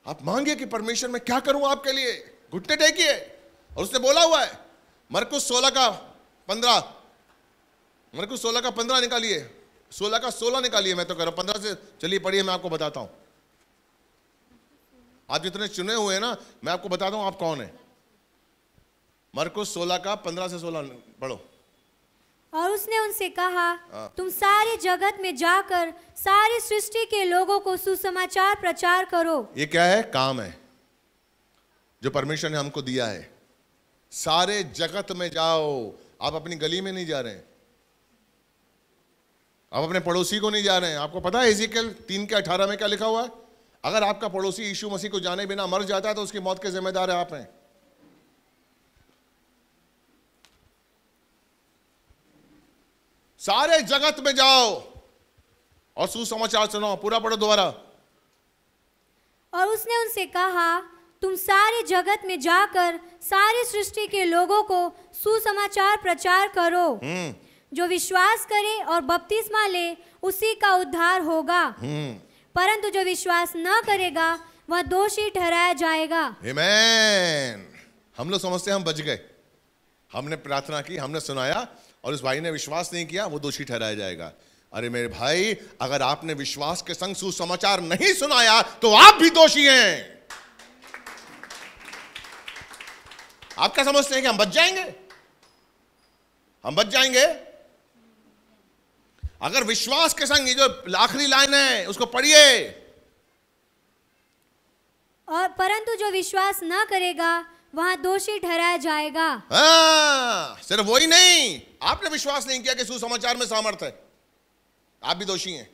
आप मांगे कि परमेश्वर मैं क्या करूं आपके लिए घुटने टेकिए और उसने बोला हुआ है मरकुस सोलह का पंद्रह मरकुस सोलह का पंद्रह निकालिए सोलह का सोलह निकालिए मैं तो कह रहा हूं पंद्रह से चलिए पढ़िए मैं आपको बताता हूं आप जितने चुने हुए हैं ना मैं आपको बताता हूं आप कौन है मरकुस सोलह का पंद्रह से सोलह पढ़ो और उसने उनसे कहा हाँ। तुम सारे जगत में जाकर सारे सृष्टि के लोगों को सुसमाचार प्रचार करो ये क्या है काम है जो परमेश्वर ने हमको दिया है सारे जगत में जाओ आप अपनी गली में नहीं जा रहे हैं आप अपने पड़ोसी को नहीं जा रहे हैं आपको पता है इजिकल तीन के अठारह में क्या लिखा हुआ है अगर आपका पड़ोसी यीशु मसीह को जाने बिना मर जाता है तो उसकी मौत के जिम्मेदार है आप हैं सारे जगत में जाओ और सुसमाचार सुनाओ पूरा पढ़ो दोबारा और उसने उनसे कहा तुम सारे जगत में जाकर सारे सृष्टि के लोगों को सुसमाचार प्रचार करो हम्म। जो विश्वास करे और बपतिस्मा ले उसी का उद्धार होगा हम्म। परंतु जो विश्वास न करेगा वह दोषी ठहराया जाएगा हम लोग समझते हम बच गए हमने प्रार्थना की हमने सुनाया और उस भाई ने विश्वास नहीं किया वो दोषी ठहराया जाएगा अरे मेरे भाई अगर आपने विश्वास के संग सुसमाचार नहीं सुनाया तो आप भी दोषी हैं आप क्या समझते हैं कि हम बच जाएंगे हम बच जाएंगे अगर विश्वास के संग ये जो आखिरी लाइन है उसको पढ़िए और परंतु जो विश्वास ना करेगा वहाँ दोषी ठहराया जाएगा आ, हाँ, सिर्फ वही नहीं आपने विश्वास नहीं किया कि सुसमाचार में सामर्थ है आप भी दोषी हैं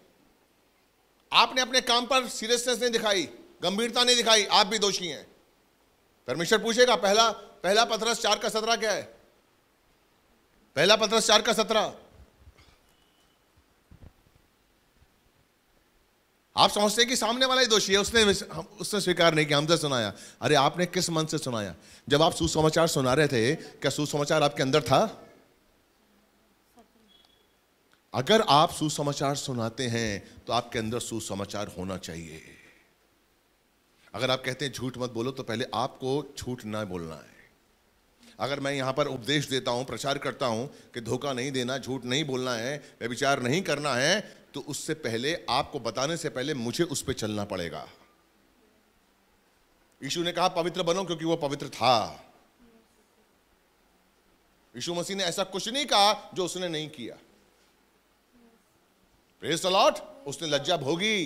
आपने अपने काम पर सीरियसनेस नहीं दिखाई गंभीरता नहीं दिखाई आप भी दोषी हैं परमेश्वर पूछेगा पहला पहला पत्रस चार का सत्रह क्या है पहला पत्रस चार का सत्रह आप समझते हैं कि सामने वाला ही दोषी है उसने उसने स्वीकार नहीं किया हमसे सुनाया अरे आपने किस मन से सुनाया जब आप सुसमाचार सुना रहे थे क्या सुसमाचार आपके अंदर था अगर आप सुसमाचार सुनाते हैं तो आपके अंदर सुसमाचार होना चाहिए अगर आप कहते हैं झूठ मत बोलो तो पहले आपको झूठ ना बोलना है अगर मैं यहां पर उपदेश देता हूं प्रचार करता हूं कि धोखा नहीं देना झूठ नहीं बोलना है व्यविचार नहीं करना है तो उससे पहले आपको बताने से पहले मुझे उस पर चलना पड़ेगा यीशु ने कहा पवित्र बनो क्योंकि वो पवित्र था यीशु मसीह ने ऐसा कुछ नहीं कहा जो उसने नहीं किया प्रेस अलॉट उसने लज्जा भोगी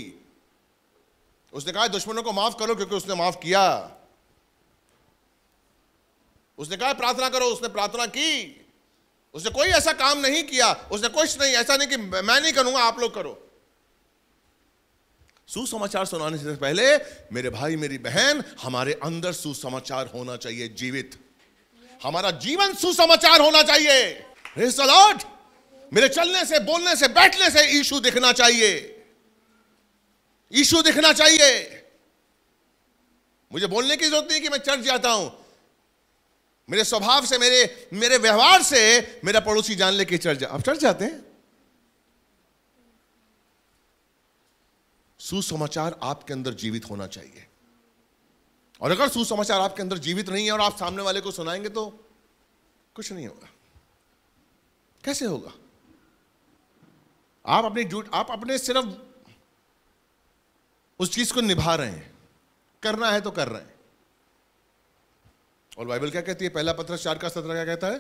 उसने कहा दुश्मनों को माफ करो क्योंकि उसने माफ किया उसने कहा प्रार्थना करो उसने प्रार्थना की उसने कोई ऐसा काम नहीं किया उसने कुछ नहीं ऐसा नहीं कि मैं नहीं करूंगा आप लोग करो सुसमाचार सुनाने से पहले मेरे भाई मेरी बहन हमारे अंदर सुसमाचार होना चाहिए जीवित हमारा जीवन सुसमाचार होना चाहिए मेरे चलने से बोलने से बैठने से ईशु दिखना चाहिए ईशु दिखना चाहिए मुझे बोलने की जरूरत नहीं कि मैं चर्च जाता हूं मेरे स्वभाव से मेरे मेरे व्यवहार से मेरा पड़ोसी जान लेके चढ़ जा अब चढ़ जाते हैं सुसमाचार आपके अंदर जीवित होना चाहिए और अगर सुसमाचार आपके अंदर जीवित नहीं है और आप सामने वाले को सुनाएंगे तो कुछ नहीं होगा कैसे होगा आप अपनी ड्यूट आप अपने सिर्फ उस चीज को निभा रहे हैं करना है तो कर रहे हैं और बाइबल क्या कहती है पहला पत्र चार का सत्रह क्या कहता है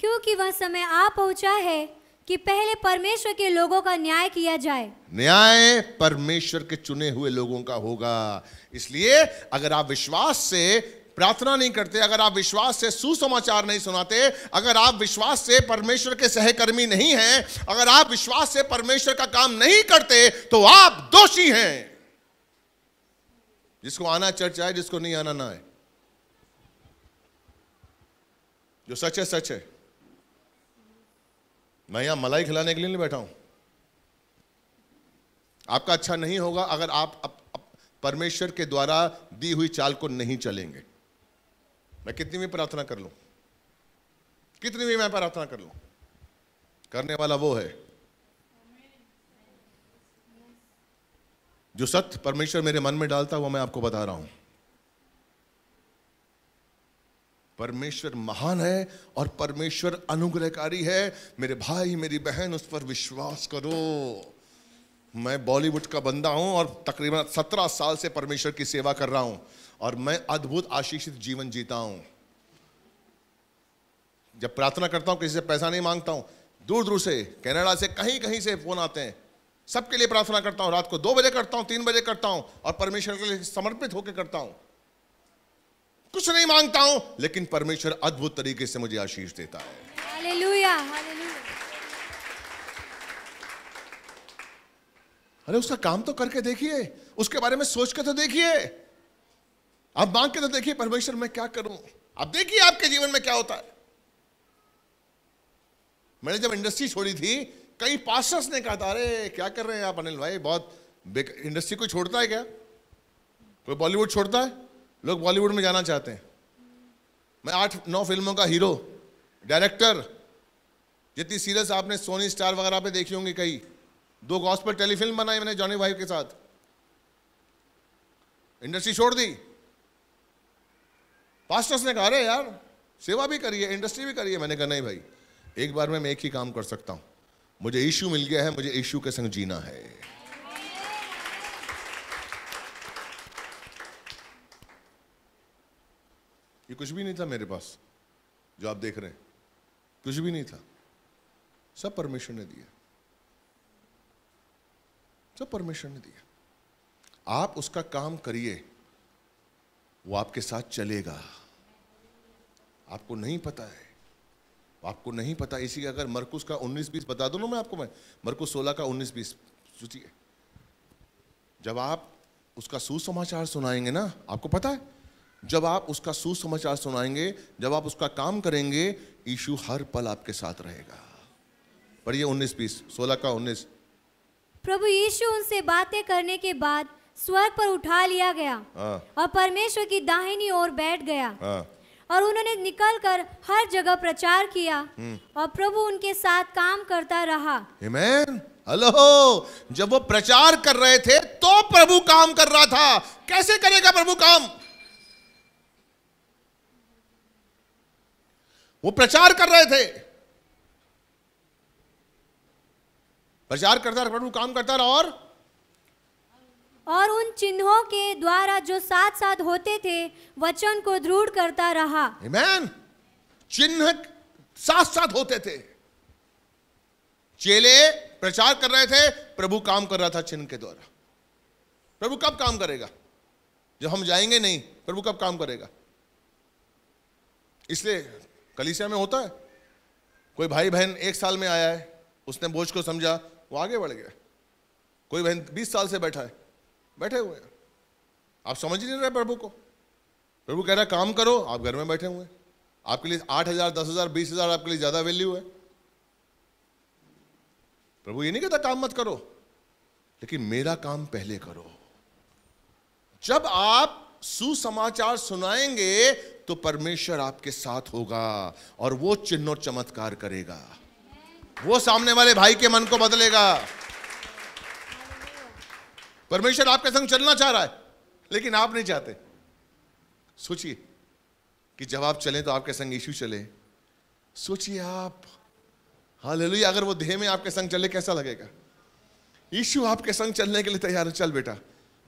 क्योंकि वह समय आ पहुंचा है कि पहले परमेश्वर के लोगों का न्याय किया जाए न्याय परमेश्वर के चुने हुए लोगों का होगा इसलिए अगर आप विश्वास से प्रार्थना नहीं करते अगर आप विश्वास से सुसमाचार नहीं सुनाते अगर आप विश्वास से परमेश्वर के सहकर्मी नहीं हैं अगर आप विश्वास से परमेश्वर का काम नहीं करते तो आप दोषी हैं जिसको आना चर्चा है जिसको नहीं आना ना है जो सच है सच है मैं यहां मलाई खिलाने के लिए नहीं बैठा हूं आपका अच्छा नहीं होगा अगर आप अप, अप, परमेश्वर के द्वारा दी हुई चाल को नहीं चलेंगे मैं कितनी भी प्रार्थना कर लू कितनी भी मैं प्रार्थना कर लू करने वाला वो है जो सत्य परमेश्वर मेरे मन में डालता है वो मैं आपको बता रहा हूं परमेश्वर महान है और परमेश्वर अनुग्रहकारी है मेरे भाई मेरी बहन उस पर विश्वास करो मैं बॉलीवुड का बंदा हूं और तकरीबन सत्रह साल से परमेश्वर की सेवा कर रहा हूं और मैं अद्भुत आशीषित जीवन जीता हूं जब प्रार्थना करता हूं किसी से पैसा नहीं मांगता हूं दूर दूर से कनाडा से कहीं कहीं से फोन आते हैं सबके लिए प्रार्थना करता हूं रात को दो बजे करता हूं तीन बजे करता हूं और परमेश्वर के लिए समर्पित होकर करता हूं कुछ नहीं मांगता हूं लेकिन परमेश्वर अद्भुत तरीके से मुझे आशीष देता है हालेलुया हालेलुया अरे उसका काम तो करके देखिए उसके बारे में सोच के तो देखिए आप मांग के तो देखिए परमेश्वर मैं क्या करूं आप देखिए आपके जीवन में क्या होता है मैंने जब इंडस्ट्री छोड़ी थी कई पास ने कहा था अरे क्या कर रहे हैं आप अनिल भाई बहुत इंडस्ट्री को छोड़ता है क्या कोई बॉलीवुड छोड़ता है लोग बॉलीवुड में जाना चाहते हैं मैं आठ नौ फिल्मों का हीरो डायरेक्टर जितनी सीरियस आपने सोनी स्टार वगैरह पे देखी होंगी कई दो पर टेलीफिल्म बनाई मैंने जॉनी भाई के साथ इंडस्ट्री छोड़ दी पास्टर्स ने कहा रहे यार सेवा भी करिए इंडस्ट्री भी करिए मैंने कहा नहीं भाई एक बार में मैं एक ही काम कर सकता हूं मुझे इश्यू मिल गया है मुझे इश्यू के संग जीना है ये कुछ भी नहीं था मेरे पास जो आप देख रहे हैं कुछ भी नहीं था सब परमेश्वर ने दिया सब परमेश्वर ने दिया आप उसका काम करिए वो आपके साथ चलेगा आपको नहीं पता है आपको नहीं पता इसी का अगर मरकुस का 19 बीस बता दो ना मैं आपको मैं मरकुस 16 का 19 बीस सोचिए जब आप उसका सुसमाचार सुनाएंगे ना आपको पता है जब आप उसका सुसमाचार सुनाएंगे जब आप उसका काम करेंगे ईशु हर पल आपके साथ रहेगा पढ़िए उन्नीस बीस सोलह का उन्नीस प्रभु यीशु उनसे बातें करने के बाद स्वर्ग पर उठा लिया गया आ, हाँ। और परमेश्वर की दाहिनी ओर बैठ गया आ, हाँ। और उन्होंने निकल कर हर जगह प्रचार किया हम्म। और प्रभु उनके साथ काम करता रहा हेलो जब वो प्रचार कर रहे थे तो प्रभु काम कर रहा था कैसे करेगा प्रभु काम वो प्रचार कर रहे थे प्रचार करता रहा प्रभु काम करता रहा और और उन चिन्हों के द्वारा जो साथ साथ होते थे वचन को दृढ़ करता रहा Amen. चिन्ह साथ साथ होते थे चेले प्रचार कर रहे थे प्रभु काम कर रहा था चिन्ह के द्वारा प्रभु कब काम करेगा जब हम जाएंगे नहीं प्रभु कब काम करेगा इसलिए कलिसिया में होता है कोई भाई बहन एक साल में आया है उसने बोझ को समझा वो आगे बढ़ गया कोई बहन बीस साल से बैठा है बैठे हुए हैं आप समझ ही नहीं रहे प्रभु को प्रभु कह रहा है काम करो आप घर में बैठे हुए हैं आपके लिए आठ हजार दस हजार बीस हजार आपके लिए ज्यादा वैल्यू है प्रभु ये नहीं कहता काम मत करो लेकिन मेरा काम पहले करो जब आप सुसमाचार सुनाएंगे तो परमेश्वर आपके साथ होगा और वो चिन्ह और चमत्कार करेगा वो सामने वाले भाई के मन को बदलेगा परमेश्वर आपके संग चलना चाह रहा है लेकिन आप नहीं चाहते सोचिए कि जब आप चले तो आपके संग यीशु चले सोचिए आप हाल अगर वो देह में आपके संग चले कैसा लगेगा यीशु आपके संग चलने के लिए तैयार है चल बेटा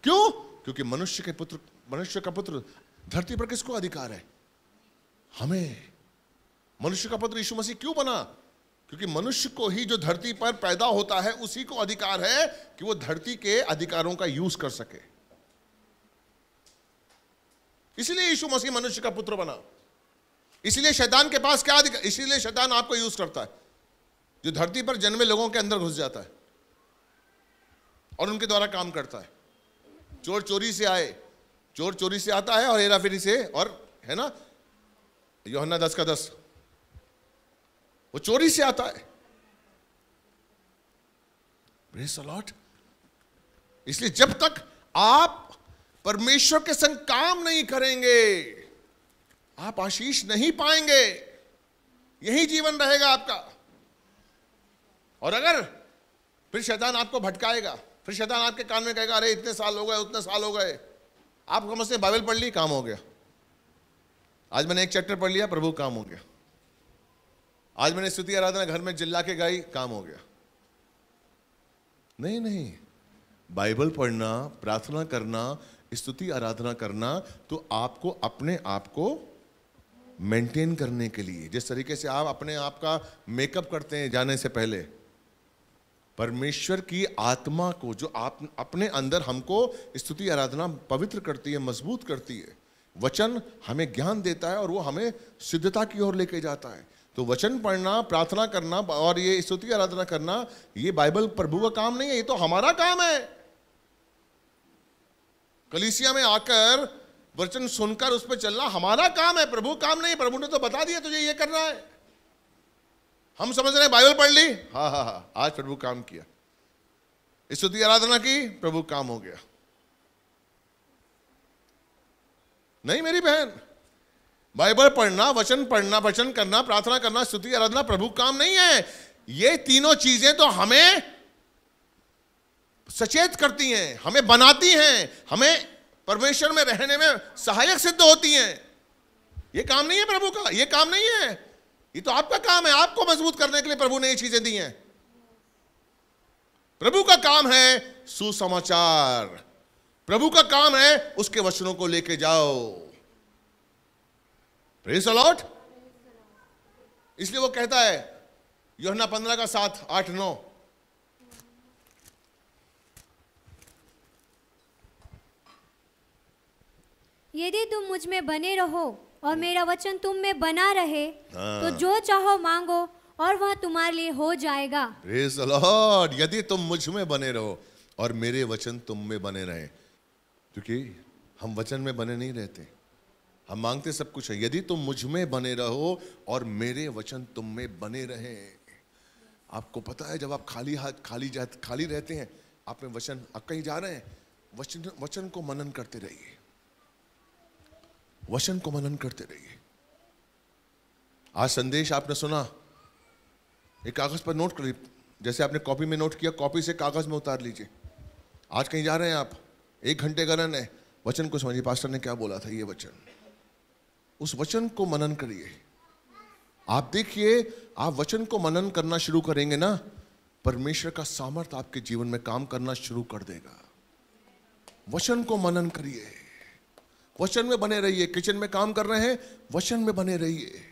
क्यों क्योंकि मनुष्य के पुत्र मनुष्य का पुत्र धरती पर किसको अधिकार है हमें मनुष्य का पुत्र यीशु मसीह क्यों बना क्योंकि मनुष्य को ही जो धरती पर पैदा होता है उसी को अधिकार है कि वो धरती के अधिकारों का यूज कर सके इसलिए यीशु मसीह मनुष्य का पुत्र बना इसलिए शैतान के पास क्या अधिकार इसीलिए शैतान आपको यूज करता है जो धरती पर जन्मे लोगों के अंदर घुस जाता है और उनके द्वारा काम करता है चोर चोरी से आए चोर चोरी से आता है और हेरा फेरी से और है ना योहना दस का दस वो चोरी से आता है लॉट इसलिए जब तक आप परमेश्वर के संग काम नहीं करेंगे आप आशीष नहीं पाएंगे यही जीवन रहेगा आपका और अगर फिर शैतान आपको भटकाएगा फिर शैतान आपके कान में कहेगा अरे इतने साल हो गए उतने साल हो गए आप समझते हैं बाइबल पढ़ ली काम हो गया आज मैंने एक चैप्टर पढ़ लिया प्रभु काम हो गया आज मैंने स्तुति आराधना घर में जिला के गाई काम हो गया नहीं नहीं बाइबल पढ़ना प्रार्थना करना स्तुति आराधना करना तो आपको अपने आप को मेंटेन करने के लिए जिस तरीके से आप अपने आप का मेकअप करते हैं जाने से पहले परमेश्वर की आत्मा को जो आप अपने अंदर हमको स्तुति आराधना पवित्र करती है मजबूत करती है वचन हमें ज्ञान देता है और वो हमें सिद्धता की ओर लेके जाता है तो वचन पढ़ना प्रार्थना करना और ये स्तुति आराधना करना ये बाइबल प्रभु का काम नहीं है ये तो हमारा काम है कलिसिया में आकर वचन सुनकर उस पर चलना हमारा काम है प्रभु काम नहीं प्रभु ने तो बता दिया तुझे ये करना है हम समझ रहे हैं बाइबल पढ़ ली हाँ हाँ हाँ आज प्रभु काम किया स्तुति आराधना की प्रभु काम हो गया नहीं मेरी बहन बाइबल पढ़ना वचन पढ़ना वचन करना प्रार्थना करना स्तुति आराधना प्रभु काम नहीं है ये तीनों चीजें तो हमें सचेत करती हैं हमें बनाती हैं हमें परमेश्वर में रहने में सहायक सिद्ध होती हैं ये काम नहीं है प्रभु का ये काम नहीं है ये तो आपका काम है आपको मजबूत करने के लिए प्रभु ने ये चीजें दी हैं प्रभु का काम है सुसमाचार प्रभु का काम है उसके वचनों को लेके जाओ प्रेस अलॉट इसलिए वो कहता है योहना पंद्रह का सात आठ नौ यदि तुम मुझ में बने रहो और hmm. मेरा वचन तुम में बना रहे तो हाँ। तो जो चाहो मांगो और वह तुम्हारे लिए हो जाएगा लॉर्ड यदि तुम मुझ में बने रहो और मेरे वचन तुम में बने रहे क्योंकि हम वचन में बने नहीं रहते हम मांगते सब कुछ है यदि तुम मुझ में बने रहो और मेरे वचन तुम में बने रहे आपको पता है जब आप खाली हाथ खाली जा खाली रहते हैं आप में वचन आप कहीं जा रहे हैं वचन वचन को मनन करते रहिए वचन को मनन करते रहिए आज संदेश आपने सुना एक कागज पर नोट कर जैसे आपने कॉपी में नोट किया कॉपी से कागज में उतार लीजिए आज कहीं जा रहे हैं आप एक घंटे का रन है वचन को समझिए पास्टर ने क्या बोला था ये वचन उस वचन को मनन करिए आप देखिए आप वचन को मनन करना शुरू करेंगे ना परमेश्वर का सामर्थ आपके जीवन में काम करना शुरू कर देगा वचन को मनन करिए वचन में बने रहिए किचन में काम कर रहे हैं वचन में बने रहिए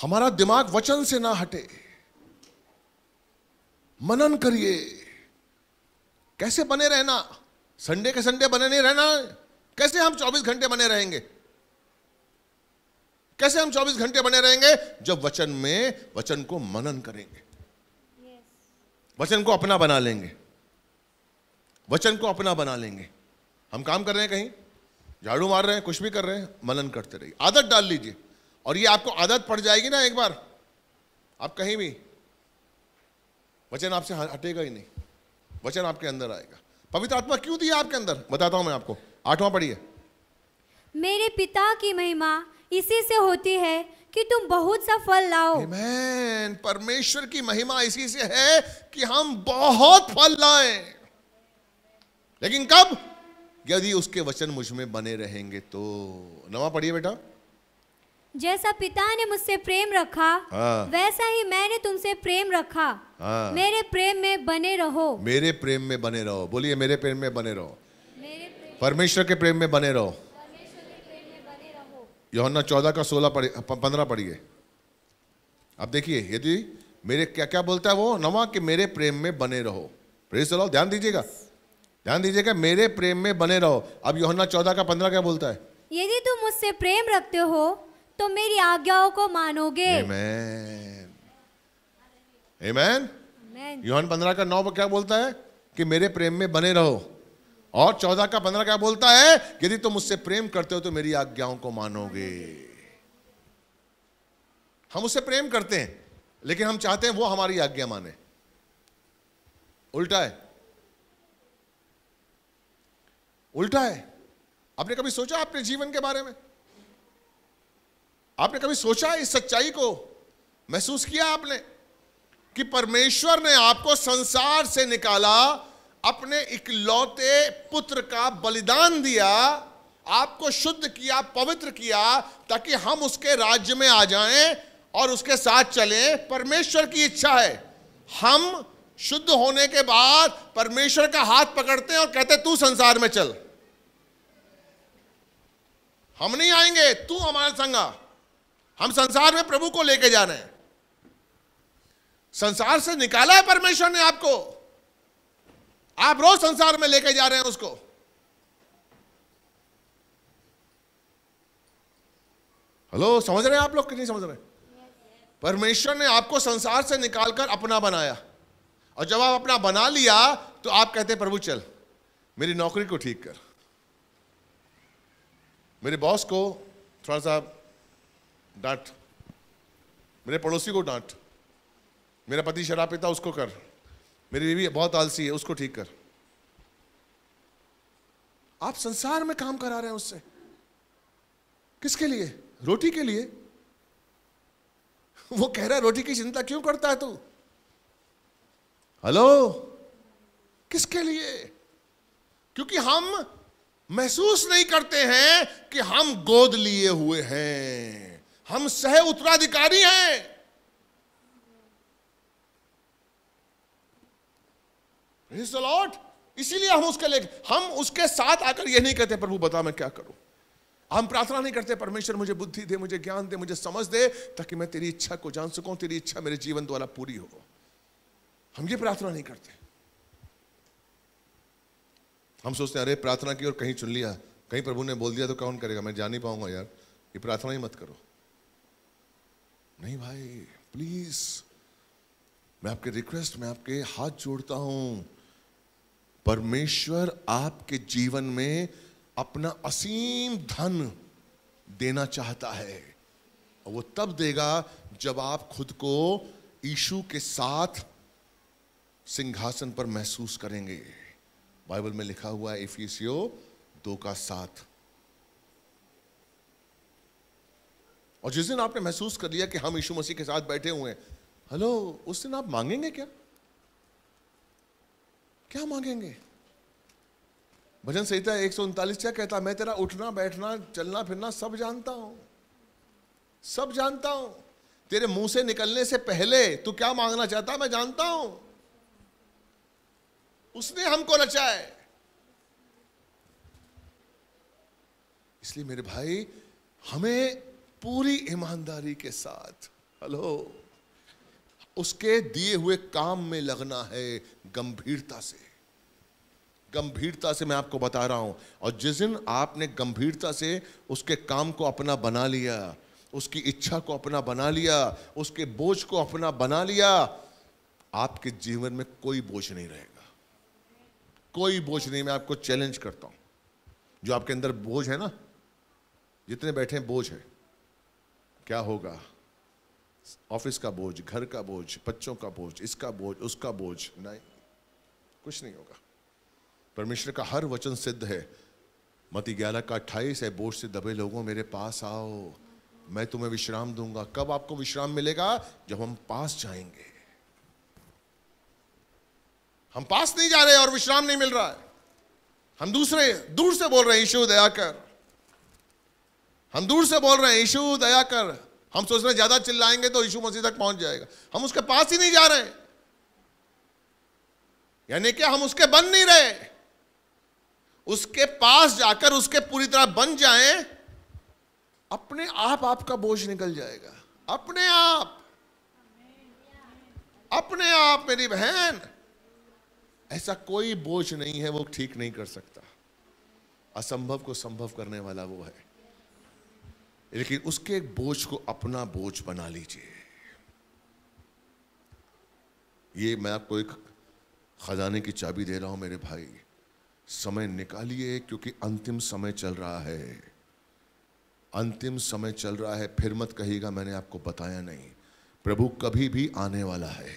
हमारा दिमाग वचन से ना हटे मनन करिए कैसे बने रहना संडे के संडे बने नहीं रहना कैसे हम 24 घंटे बने रहेंगे कैसे हम 24 घंटे बने रहेंगे जब वचन में वचन को मनन करेंगे वचन को अपना बना लेंगे वचन को अपना बना लेंगे हम काम कर रहे हैं कहीं झाड़ू मार रहे हैं कुछ भी कर रहे हैं मनन करते रहिए आदत डाल लीजिए और ये आपको आदत पड़ जाएगी ना एक बार आप कहीं भी वचन आपसे हटेगा ही नहीं वचन आपके अंदर आएगा पवित्र आत्मा क्यों दिया आपके अंदर बताता हूं मैं आपको आठवां पढ़िए मेरे पिता की महिमा इसी से होती है कि तुम बहुत सा फल लाओ Amen. परमेश्वर की महिमा इसी से है कि हम बहुत फल लाएं लेकिन कब यदि उसके वचन मुझ में बने रहेंगे तो नवा पढ़िए बेटा जैसा पिता ने मुझसे प्रेम रखा हाँ। वैसा ही मैंने तुमसे प्रेम रखा हाँ। मेरे प्रेम में बने रहो मेरे प्रेम में बने रहो बोलिए मेरे प्रेम में बने रहो परमेश्वर के प्रेम में बने रहो योहन्ना चौदह का सोलह पढ़िए पंद्रह पढ़िए अब देखिए यदि मेरे क्या क्या बोलता है वो नवा कि मेरे प्रेम में बने रहो प्रेस ध्यान दीजिएगा ध्यान दीजिएगा मेरे प्रेम में बने रहो अब योहना चौदह का पंद्रह क्या बोलता है यदि तुम मुझसे प्रेम रखते हो तो मेरी आज्ञाओं को मानोगे Amen. योहन पंद्रह का नौ क्या बोलता है कि मेरे प्रेम में बने रहो और चौदह का पंद्रह क्या बोलता है यदि तुम मुझसे प्रेम करते हो तो मेरी आज्ञाओं को मानोगे हम उससे प्रेम करते हैं लेकिन हम चाहते हैं वो हमारी आज्ञा माने उल्टा है उल्टा है आपने कभी सोचा अपने जीवन के बारे में आपने कभी सोचा इस सच्चाई को महसूस किया आपने कि परमेश्वर ने आपको संसार से निकाला अपने इकलौते पुत्र का बलिदान दिया आपको शुद्ध किया पवित्र किया ताकि हम उसके राज्य में आ जाएं और उसके साथ चलें परमेश्वर की इच्छा है हम शुद्ध होने के बाद परमेश्वर का हाथ पकड़ते हैं और कहते तू संसार में चल हम नहीं आएंगे तू हमारे संग हम संसार में प्रभु को लेके जा रहे हैं संसार से निकाला है परमेश्वर ने आपको आप रोज संसार में लेके जा रहे हैं उसको हेलो समझ रहे हैं आप लोग कि नहीं समझ रहे परमेश्वर ने आपको संसार से निकालकर अपना बनाया और जब आप अपना बना लिया तो आप कहते प्रभु चल मेरी नौकरी को ठीक कर मेरे बॉस को थोड़ा सा डांट मेरे पड़ोसी को डांट मेरा पति शराब पीता उसको कर मेरी बीवी बहुत आलसी है उसको ठीक कर आप संसार में काम करा रहे हैं उससे किसके लिए रोटी के लिए वो कह रहा है रोटी की चिंता क्यों करता है तू हेलो किसके लिए क्योंकि हम महसूस नहीं करते हैं कि हम गोद लिए हुए हैं हम सह उत्तराधिकारी हैं लॉर्ड इसीलिए हम उसके ले हम उसके साथ आकर यह नहीं कहते प्रभु बता मैं क्या करूं हम प्रार्थना नहीं करते परमेश्वर मुझे बुद्धि दे मुझे ज्ञान दे मुझे समझ दे ताकि मैं तेरी इच्छा को जान सकूं तेरी इच्छा मेरे जीवन द्वारा पूरी हो हम ये प्रार्थना नहीं करते हम सोचते हैं अरे प्रार्थना की और कहीं चुन लिया कहीं प्रभु ने बोल दिया तो कौन करेगा मैं जा नहीं पाऊंगा यार ये प्रार्थना ही मत करो नहीं भाई प्लीज मैं आपके रिक्वेस्ट में आपके हाथ जोड़ता हूं परमेश्वर आपके जीवन में अपना असीम धन देना चाहता है और वो तब देगा जब आप खुद को ईशु के साथ सिंहासन पर महसूस करेंगे बाइबल में लिखा हुआ है इफिसियो दो का साथ और जिस दिन आपने महसूस कर लिया कि हम यीशु मसीह के साथ बैठे हुए हैं हेलो उस दिन आप मांगेंगे क्या क्या मांगेंगे भजन संहिता एक सौ उनतालीस क्या कहता मैं तेरा उठना बैठना चलना फिरना सब जानता हूं सब जानता हूं तेरे मुंह से निकलने से पहले तू क्या मांगना चाहता मैं जानता हूं उसने हमको रचा है इसलिए मेरे भाई हमें पूरी ईमानदारी के साथ हेलो उसके दिए हुए काम में लगना है गंभीरता से गंभीरता से मैं आपको बता रहा हूं और जिस दिन आपने गंभीरता से उसके काम को अपना बना लिया उसकी इच्छा को अपना बना लिया उसके बोझ को अपना बना लिया आपके जीवन में कोई बोझ नहीं रहेगा कोई बोझ नहीं मैं आपको चैलेंज करता हूं जो आपके अंदर बोझ है ना जितने बैठे हैं बोझ है क्या होगा ऑफिस का बोझ घर का बोझ बच्चों का बोझ इसका बोझ उसका बोझ नहीं कुछ नहीं होगा परमेश्वर का हर वचन सिद्ध है मती ग्यारह का अट्ठाईस है बोझ से दबे लोगों मेरे पास आओ मैं तुम्हें विश्राम दूंगा कब आपको विश्राम मिलेगा जब हम पास जाएंगे हम पास नहीं जा रहे और विश्राम नहीं मिल रहा है हम दूसरे दूर से बोल रहे हैं यीशु दया कर हम दूर से बोल रहे हैं यीशु दया कर हम सोच रहे हैं ज्यादा चिल्लाएंगे तो यीशु मसीह तक पहुंच जाएगा हम उसके पास ही नहीं जा रहे यानी कि हम उसके बन नहीं रहे उसके पास जाकर उसके पूरी तरह बन जाए अपने आप आपका बोझ निकल जाएगा अपने आप अपने आप मेरी बहन ऐसा कोई बोझ नहीं है वो ठीक नहीं कर सकता असंभव को संभव करने वाला वो है लेकिन उसके बोझ को अपना बोझ बना लीजिए ये मैं आपको एक खजाने की चाबी दे रहा हूं मेरे भाई समय निकालिए क्योंकि अंतिम समय चल रहा है अंतिम समय चल रहा है फिर मत कहिएगा मैंने आपको बताया नहीं प्रभु कभी भी आने वाला है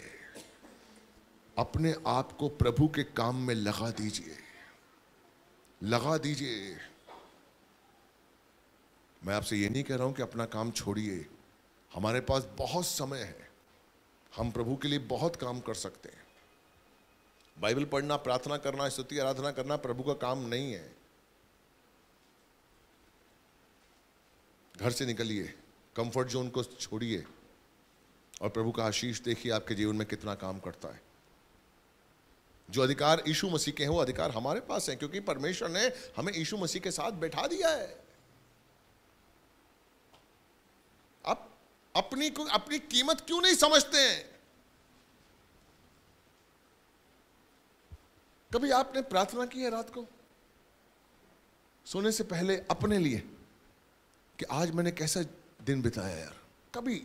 अपने आप को प्रभु के काम में लगा दीजिए लगा दीजिए मैं आपसे ये नहीं कह रहा हूं कि अपना काम छोड़िए हमारे पास बहुत समय है हम प्रभु के लिए बहुत काम कर सकते हैं बाइबल पढ़ना प्रार्थना करना स्तुति आराधना करना प्रभु का काम नहीं है घर से निकलिए कंफर्ट जोन को छोड़िए और प्रभु का आशीष देखिए आपके जीवन में कितना काम करता है जो अधिकार यीशु मसीह के हैं वो अधिकार हमारे पास हैं क्योंकि परमेश्वर ने हमें यीशु मसीह के साथ बैठा दिया है आप अपनी अपनी कीमत क्यों नहीं समझते हैं कभी आपने प्रार्थना की है रात को सोने से पहले अपने लिए कि आज मैंने कैसा दिन बिताया यार कभी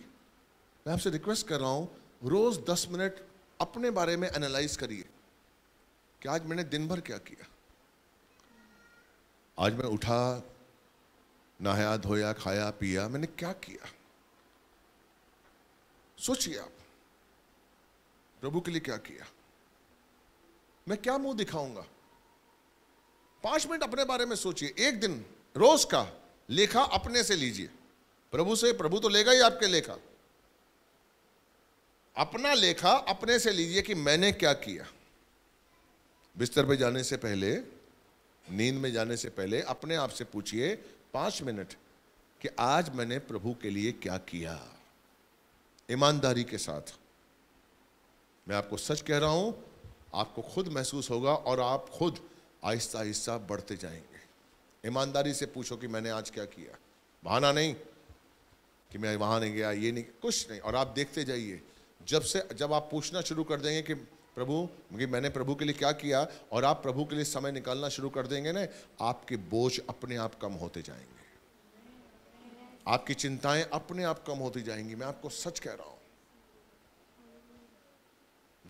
मैं आपसे रिक्वेस्ट कर रहा हूं रोज दस मिनट अपने बारे में एनालाइज करिए कि आज मैंने दिन भर क्या किया आज मैं उठा नहाया धोया खाया पिया मैंने क्या किया सोचिए आप प्रभु के लिए क्या किया मैं क्या मुंह दिखाऊंगा पांच मिनट अपने बारे में सोचिए एक दिन रोज का लेखा अपने से लीजिए प्रभु से प्रभु तो लेगा ही आपके लेखा अपना लेखा अपने से लीजिए कि मैंने क्या किया बिस्तर पे जाने से पहले नींद में जाने से पहले अपने आप से पूछिए पांच मिनट कि आज मैंने प्रभु के लिए क्या किया ईमानदारी के साथ मैं आपको सच कह रहा हूं आपको खुद महसूस होगा और आप खुद आहिस्ता आहिस्ता बढ़ते जाएंगे ईमानदारी से पूछो कि मैंने आज क्या किया बहाना नहीं कि मैं वहां नहीं गया ये नहीं कुछ नहीं और आप देखते जाइए जब से जब आप पूछना शुरू कर देंगे कि प्रभु मैंने प्रभु के लिए क्या किया और आप प्रभु के लिए समय निकालना शुरू कर देंगे ना आपके बोझ अपने आप कम होते जाएंगे आपकी चिंताएं अपने आप कम होती जाएंगी मैं आपको सच कह रहा हूं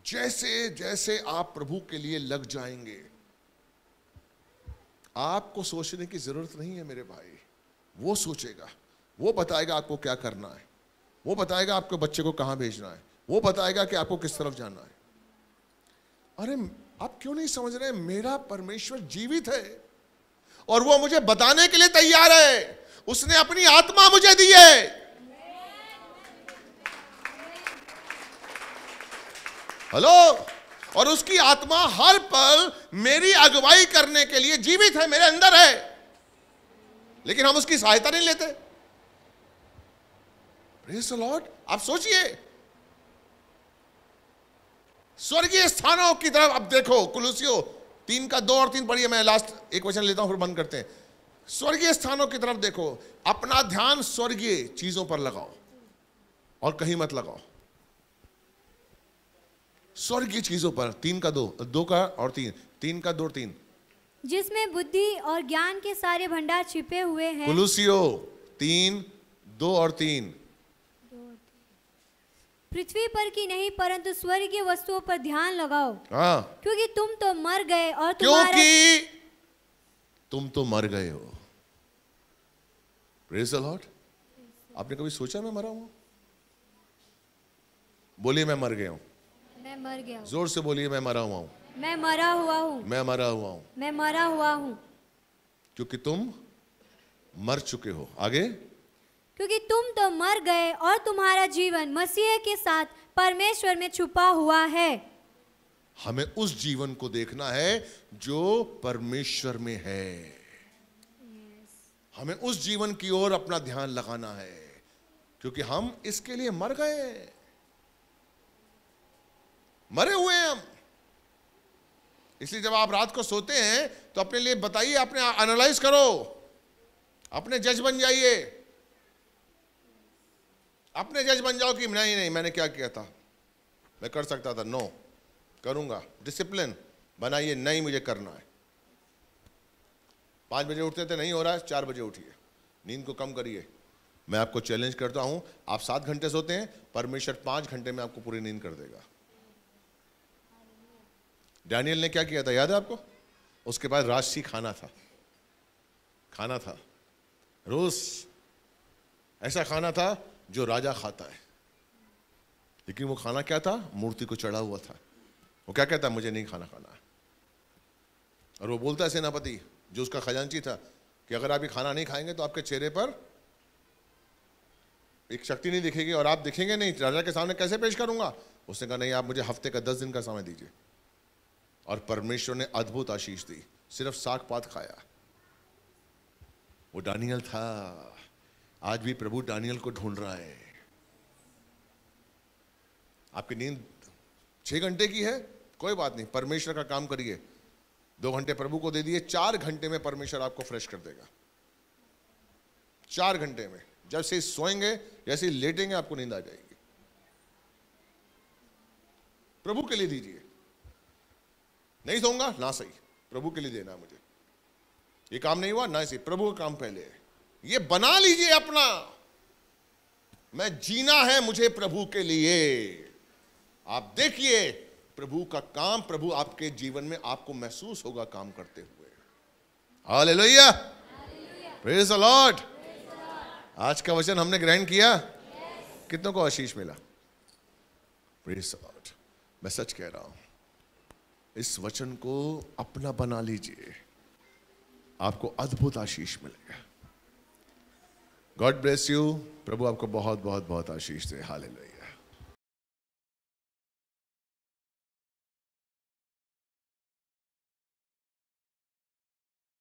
जैसे जैसे आप प्रभु के लिए लग जाएंगे आपको सोचने की जरूरत नहीं है मेरे भाई वो सोचेगा वो बताएगा आपको क्या करना है वो बताएगा आपको बच्चे को कहां भेजना है वो बताएगा कि आपको किस तरफ जाना है अरे आप क्यों नहीं समझ रहे मेरा परमेश्वर जीवित है और वो मुझे बताने के लिए तैयार है उसने अपनी आत्मा मुझे दी है हेलो और उसकी आत्मा हर पल मेरी अगुवाई करने के लिए जीवित है मेरे अंदर है लेकिन हम उसकी सहायता नहीं लेते लॉर्ड आप सोचिए स्वर्गीय स्थानों की तरफ अब देखो कुलूसियो तीन का दो और तीन पढ़िए मैं लास्ट एक वचन लेता हूं फिर बंद करते हैं स्वर्गीय स्थानों की तरफ देखो अपना ध्यान स्वर्गीय चीजों पर लगाओ और कहीं मत लगाओ स्वर्गीय चीजों पर तीन का दो दो का और तीन तीन का दो तीन जिसमें बुद्धि और ज्ञान के सारे भंडार छिपे हुए हैं कुलूसियो तीन दो और तीन पृथ्वी पर की नहीं परंतु स्वर्गीय वस्तुओं पर ध्यान लगाओ हाँ क्योंकि तुम तो मर गए और क्योंकि तुम तो मर गए हो प्रेज द लॉर्ड आपने कभी सोचा मैं मरा हूं बोलिए मैं मर गया हूं मैं मर गया जोर से बोलिए मैं मरा हुआ हूं मैं मरा हुआ हूं मैं मरा हुआ हूं मैं मरा हुआ हूं क्योंकि तुम मर चुके हो आगे क्योंकि तुम तो मर गए और तुम्हारा जीवन मसीह के साथ परमेश्वर में छुपा हुआ है हमें उस जीवन को देखना है जो परमेश्वर में है हमें उस जीवन की ओर अपना ध्यान लगाना है क्योंकि हम इसके लिए मर गए मरे हुए हम इसलिए जब आप रात को सोते हैं तो अपने लिए बताइए अपने एनालाइज करो अपने जज बन जाइए अपने जज बन जाओ कि नहीं नहीं मैंने क्या किया था मैं कर सकता था नो करूंगा डिसिप्लिन बनाइए नहीं मुझे करना है पाँच बजे उठते थे नहीं हो रहा है चार बजे उठिए नींद को कम करिए मैं आपको चैलेंज करता हूं आप सात घंटे सोते हैं परमेश्वर पांच घंटे में आपको पूरी नींद कर देगा डैनियल ने क्या किया था याद है आपको उसके पास राशि खाना था खाना था रोज ऐसा खाना था जो राजा खाता है लेकिन वो खाना क्या था मूर्ति को चढ़ा हुआ था वो क्या कहता मुझे नहीं खाना खाना और वो बोलता है सेनापति जो उसका खजांची था कि अगर आप ये खाना नहीं खाएंगे तो आपके चेहरे पर एक शक्ति नहीं दिखेगी और आप दिखेंगे नहीं राजा के सामने कैसे पेश करूंगा उसने कहा नहीं आप मुझे हफ्ते का दस दिन का समय दीजिए और परमेश्वर ने अद्भुत आशीष दी सिर्फ साग पात खाया वो डानियल था आज भी प्रभु डानियल को ढूंढ रहा है आपकी नींद छह घंटे की है कोई बात नहीं परमेश्वर का काम करिए दो घंटे प्रभु को दे दिए चार घंटे में परमेश्वर आपको फ्रेश कर देगा चार घंटे में जैसे सोएंगे जैसे लेटेंगे आपको नींद आ जाएगी प्रभु के लिए दीजिए नहीं सोऊंगा ना सही प्रभु के लिए देना मुझे ये काम नहीं हुआ ना सही प्रभु का काम पहले है ये बना लीजिए अपना मैं जीना है मुझे प्रभु के लिए आप देखिए प्रभु का काम प्रभु आपके जीवन में आपको महसूस होगा काम करते हुए हाल लोहिया प्रेज अलॉट आज का वचन हमने ग्रहण किया yes. कितनों को आशीष मिला प्रेज अलॉट मैं सच कह रहा हूं इस वचन को अपना बना लीजिए आपको अद्भुत आशीष मिलेगा गॉड ब्लेस यू प्रभु आपको बहुत बहुत बहुत आशीष दे हाल